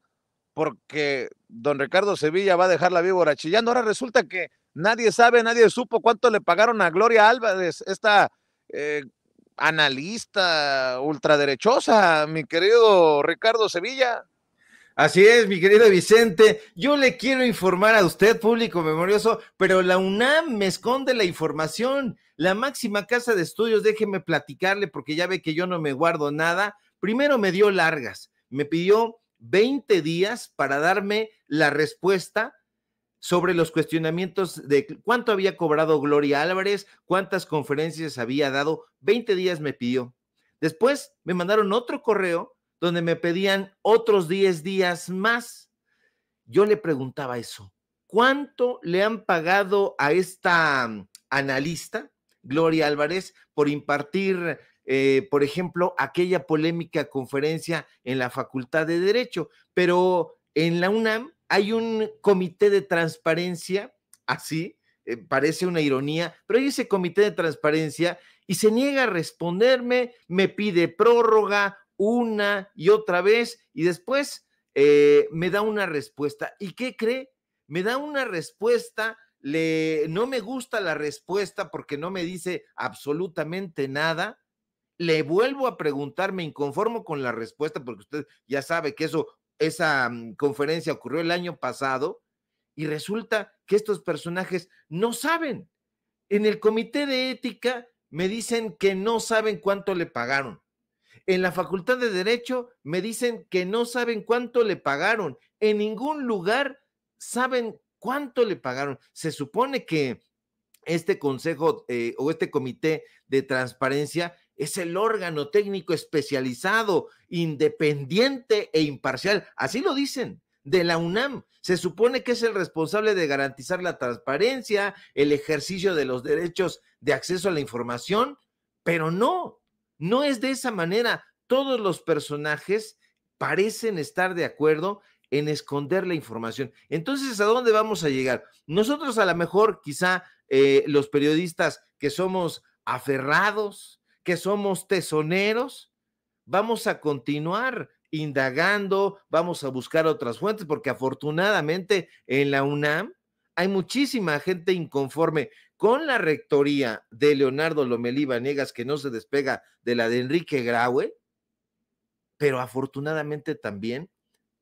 porque don Ricardo Sevilla va a dejar la víbora chillando. Ahora resulta que nadie sabe, nadie supo cuánto le pagaron a Gloria Álvarez, esta eh, analista ultraderechosa, mi querido Ricardo Sevilla. Así es, mi querido Vicente. Yo le quiero informar a usted, público memorioso, pero la UNAM me esconde la información. La máxima casa de estudios, déjeme platicarle porque ya ve que yo no me guardo nada. Primero me dio largas, me pidió 20 días para darme la respuesta sobre los cuestionamientos de cuánto había cobrado Gloria Álvarez, cuántas conferencias había dado. 20 días me pidió. Después me mandaron otro correo donde me pedían otros 10 días más. Yo le preguntaba eso, ¿cuánto le han pagado a esta mm, analista, Gloria Álvarez, por impartir, eh, por ejemplo, aquella polémica conferencia en la Facultad de Derecho? Pero en la UNAM hay un comité de transparencia, así, eh, parece una ironía, pero hay ese comité de transparencia y se niega a responderme, me pide prórroga, una y otra vez y después eh, me da una respuesta. ¿Y qué cree? Me da una respuesta, le, no me gusta la respuesta porque no me dice absolutamente nada. Le vuelvo a preguntar, me inconformo con la respuesta porque usted ya sabe que eso, esa mm, conferencia ocurrió el año pasado y resulta que estos personajes no saben. En el comité de ética me dicen que no saben cuánto le pagaron. En la Facultad de Derecho me dicen que no saben cuánto le pagaron. En ningún lugar saben cuánto le pagaron. Se supone que este consejo eh, o este comité de transparencia es el órgano técnico especializado, independiente e imparcial. Así lo dicen de la UNAM. Se supone que es el responsable de garantizar la transparencia, el ejercicio de los derechos de acceso a la información, pero no, no es de esa manera. Todos los personajes parecen estar de acuerdo en esconder la información. Entonces, ¿a dónde vamos a llegar? Nosotros a lo mejor, quizá eh, los periodistas que somos aferrados, que somos tesoneros, vamos a continuar indagando, vamos a buscar otras fuentes, porque afortunadamente en la UNAM hay muchísima gente inconforme con la rectoría de Leonardo Lomelí Vanegas, que no se despega de la de Enrique Graue, pero afortunadamente también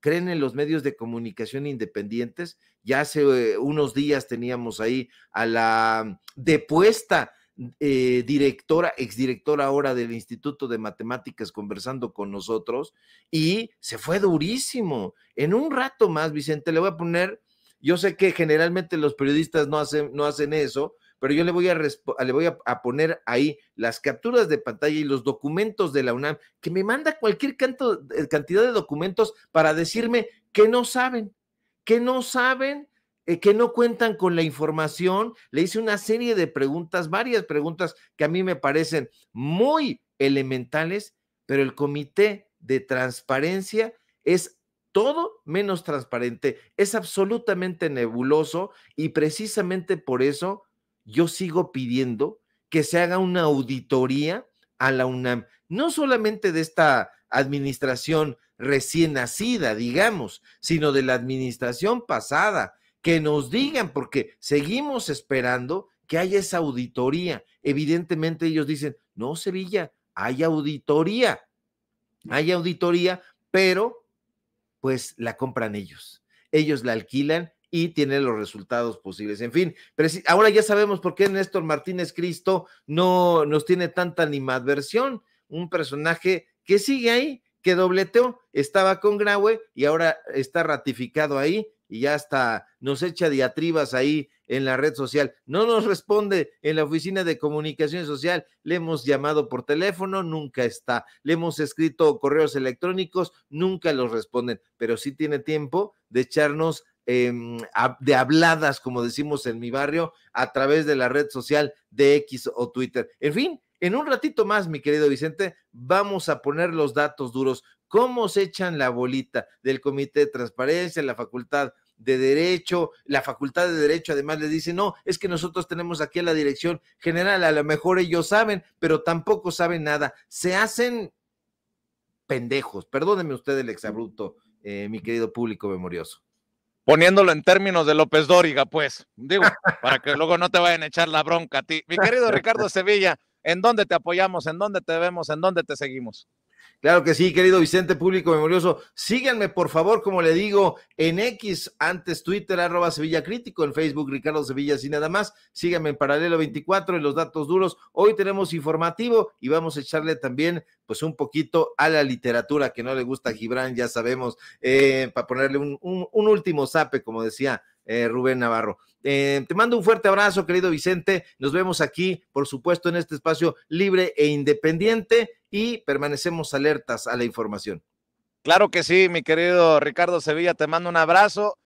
creen en los medios de comunicación independientes. Ya hace eh, unos días teníamos ahí a la depuesta eh, directora, exdirectora ahora del Instituto de Matemáticas conversando con nosotros y se fue durísimo. En un rato más, Vicente, le voy a poner, yo sé que generalmente los periodistas no hacen, no hacen eso, pero yo le voy a, le voy a, poner ahí las capturas de pantalla y los documentos de la UNAM, que me manda cualquier eh, cantidad de documentos para decirme que no saben, que no saben eh, que no cuentan con la información. Le hice una serie de preguntas, varias preguntas que a mí me parecen muy elementales, pero el comité de transparencia es todo menos transparente, es absolutamente nebuloso y precisamente por eso yo sigo pidiendo que se haga una auditoría a la UNAM, no solamente de esta administración recién nacida, digamos, sino de la administración pasada, que nos digan, porque seguimos esperando que haya esa auditoría. Evidentemente ellos dicen, no, Sevilla, hay auditoría, hay auditoría, pero pues la compran ellos. Ellos la alquilan y tiene los resultados posibles. En fin, ahora ya sabemos por qué Néstor Martínez Cristo no nos tiene tanta animadversión, un personaje que sigue ahí, que dobleteó, estaba con Graue y ahora está ratificado ahí y ya hasta nos echa diatribas ahí en la red social. No nos responde en la oficina de comunicación social, le hemos llamado por teléfono, nunca está. Le hemos escrito correos electrónicos, nunca los responden, pero sí tiene tiempo de echarnos Em, de habladas, como decimos en mi barrio, a través de la red social de X o Twitter. En fin, en un ratito más, mi querido Vicente, vamos a poner los datos duros. ¿Cómo se echan la bolita del Comité de Transparencia, la Facultad de Derecho? La Facultad de Derecho además le dice, no, es que nosotros tenemos aquí a la Dirección General, a lo mejor ellos saben, pero tampoco saben nada. Se hacen pendejos. Perdóneme usted el exabrupto, eh, mi querido público memorioso poniéndolo en términos de López Dóriga, pues, digo, [laughs] para que luego no te vayan a echar la bronca a ti. Mi querido [laughs] Ricardo Sevilla, ¿en dónde te apoyamos? ¿En dónde te vemos? ¿En dónde te seguimos? Claro que sí, querido Vicente, público memorioso. Síganme, por favor, como le digo, en X, antes Twitter, arroba Sevilla Crítico, en Facebook, Ricardo Sevilla, y nada más. Síganme en Paralelo 24 en los datos duros. Hoy tenemos informativo y vamos a echarle también, pues, un poquito a la literatura que no le gusta a Gibran, ya sabemos, eh, para ponerle un, último zape, como decía eh, Rubén Navarro. Eh, te mando un fuerte abrazo, querido Vicente. Nos vemos aquí, por supuesto, en este espacio libre e independiente y permanecemos alertas a la información. Claro que sí, mi querido Ricardo Sevilla, te mando un abrazo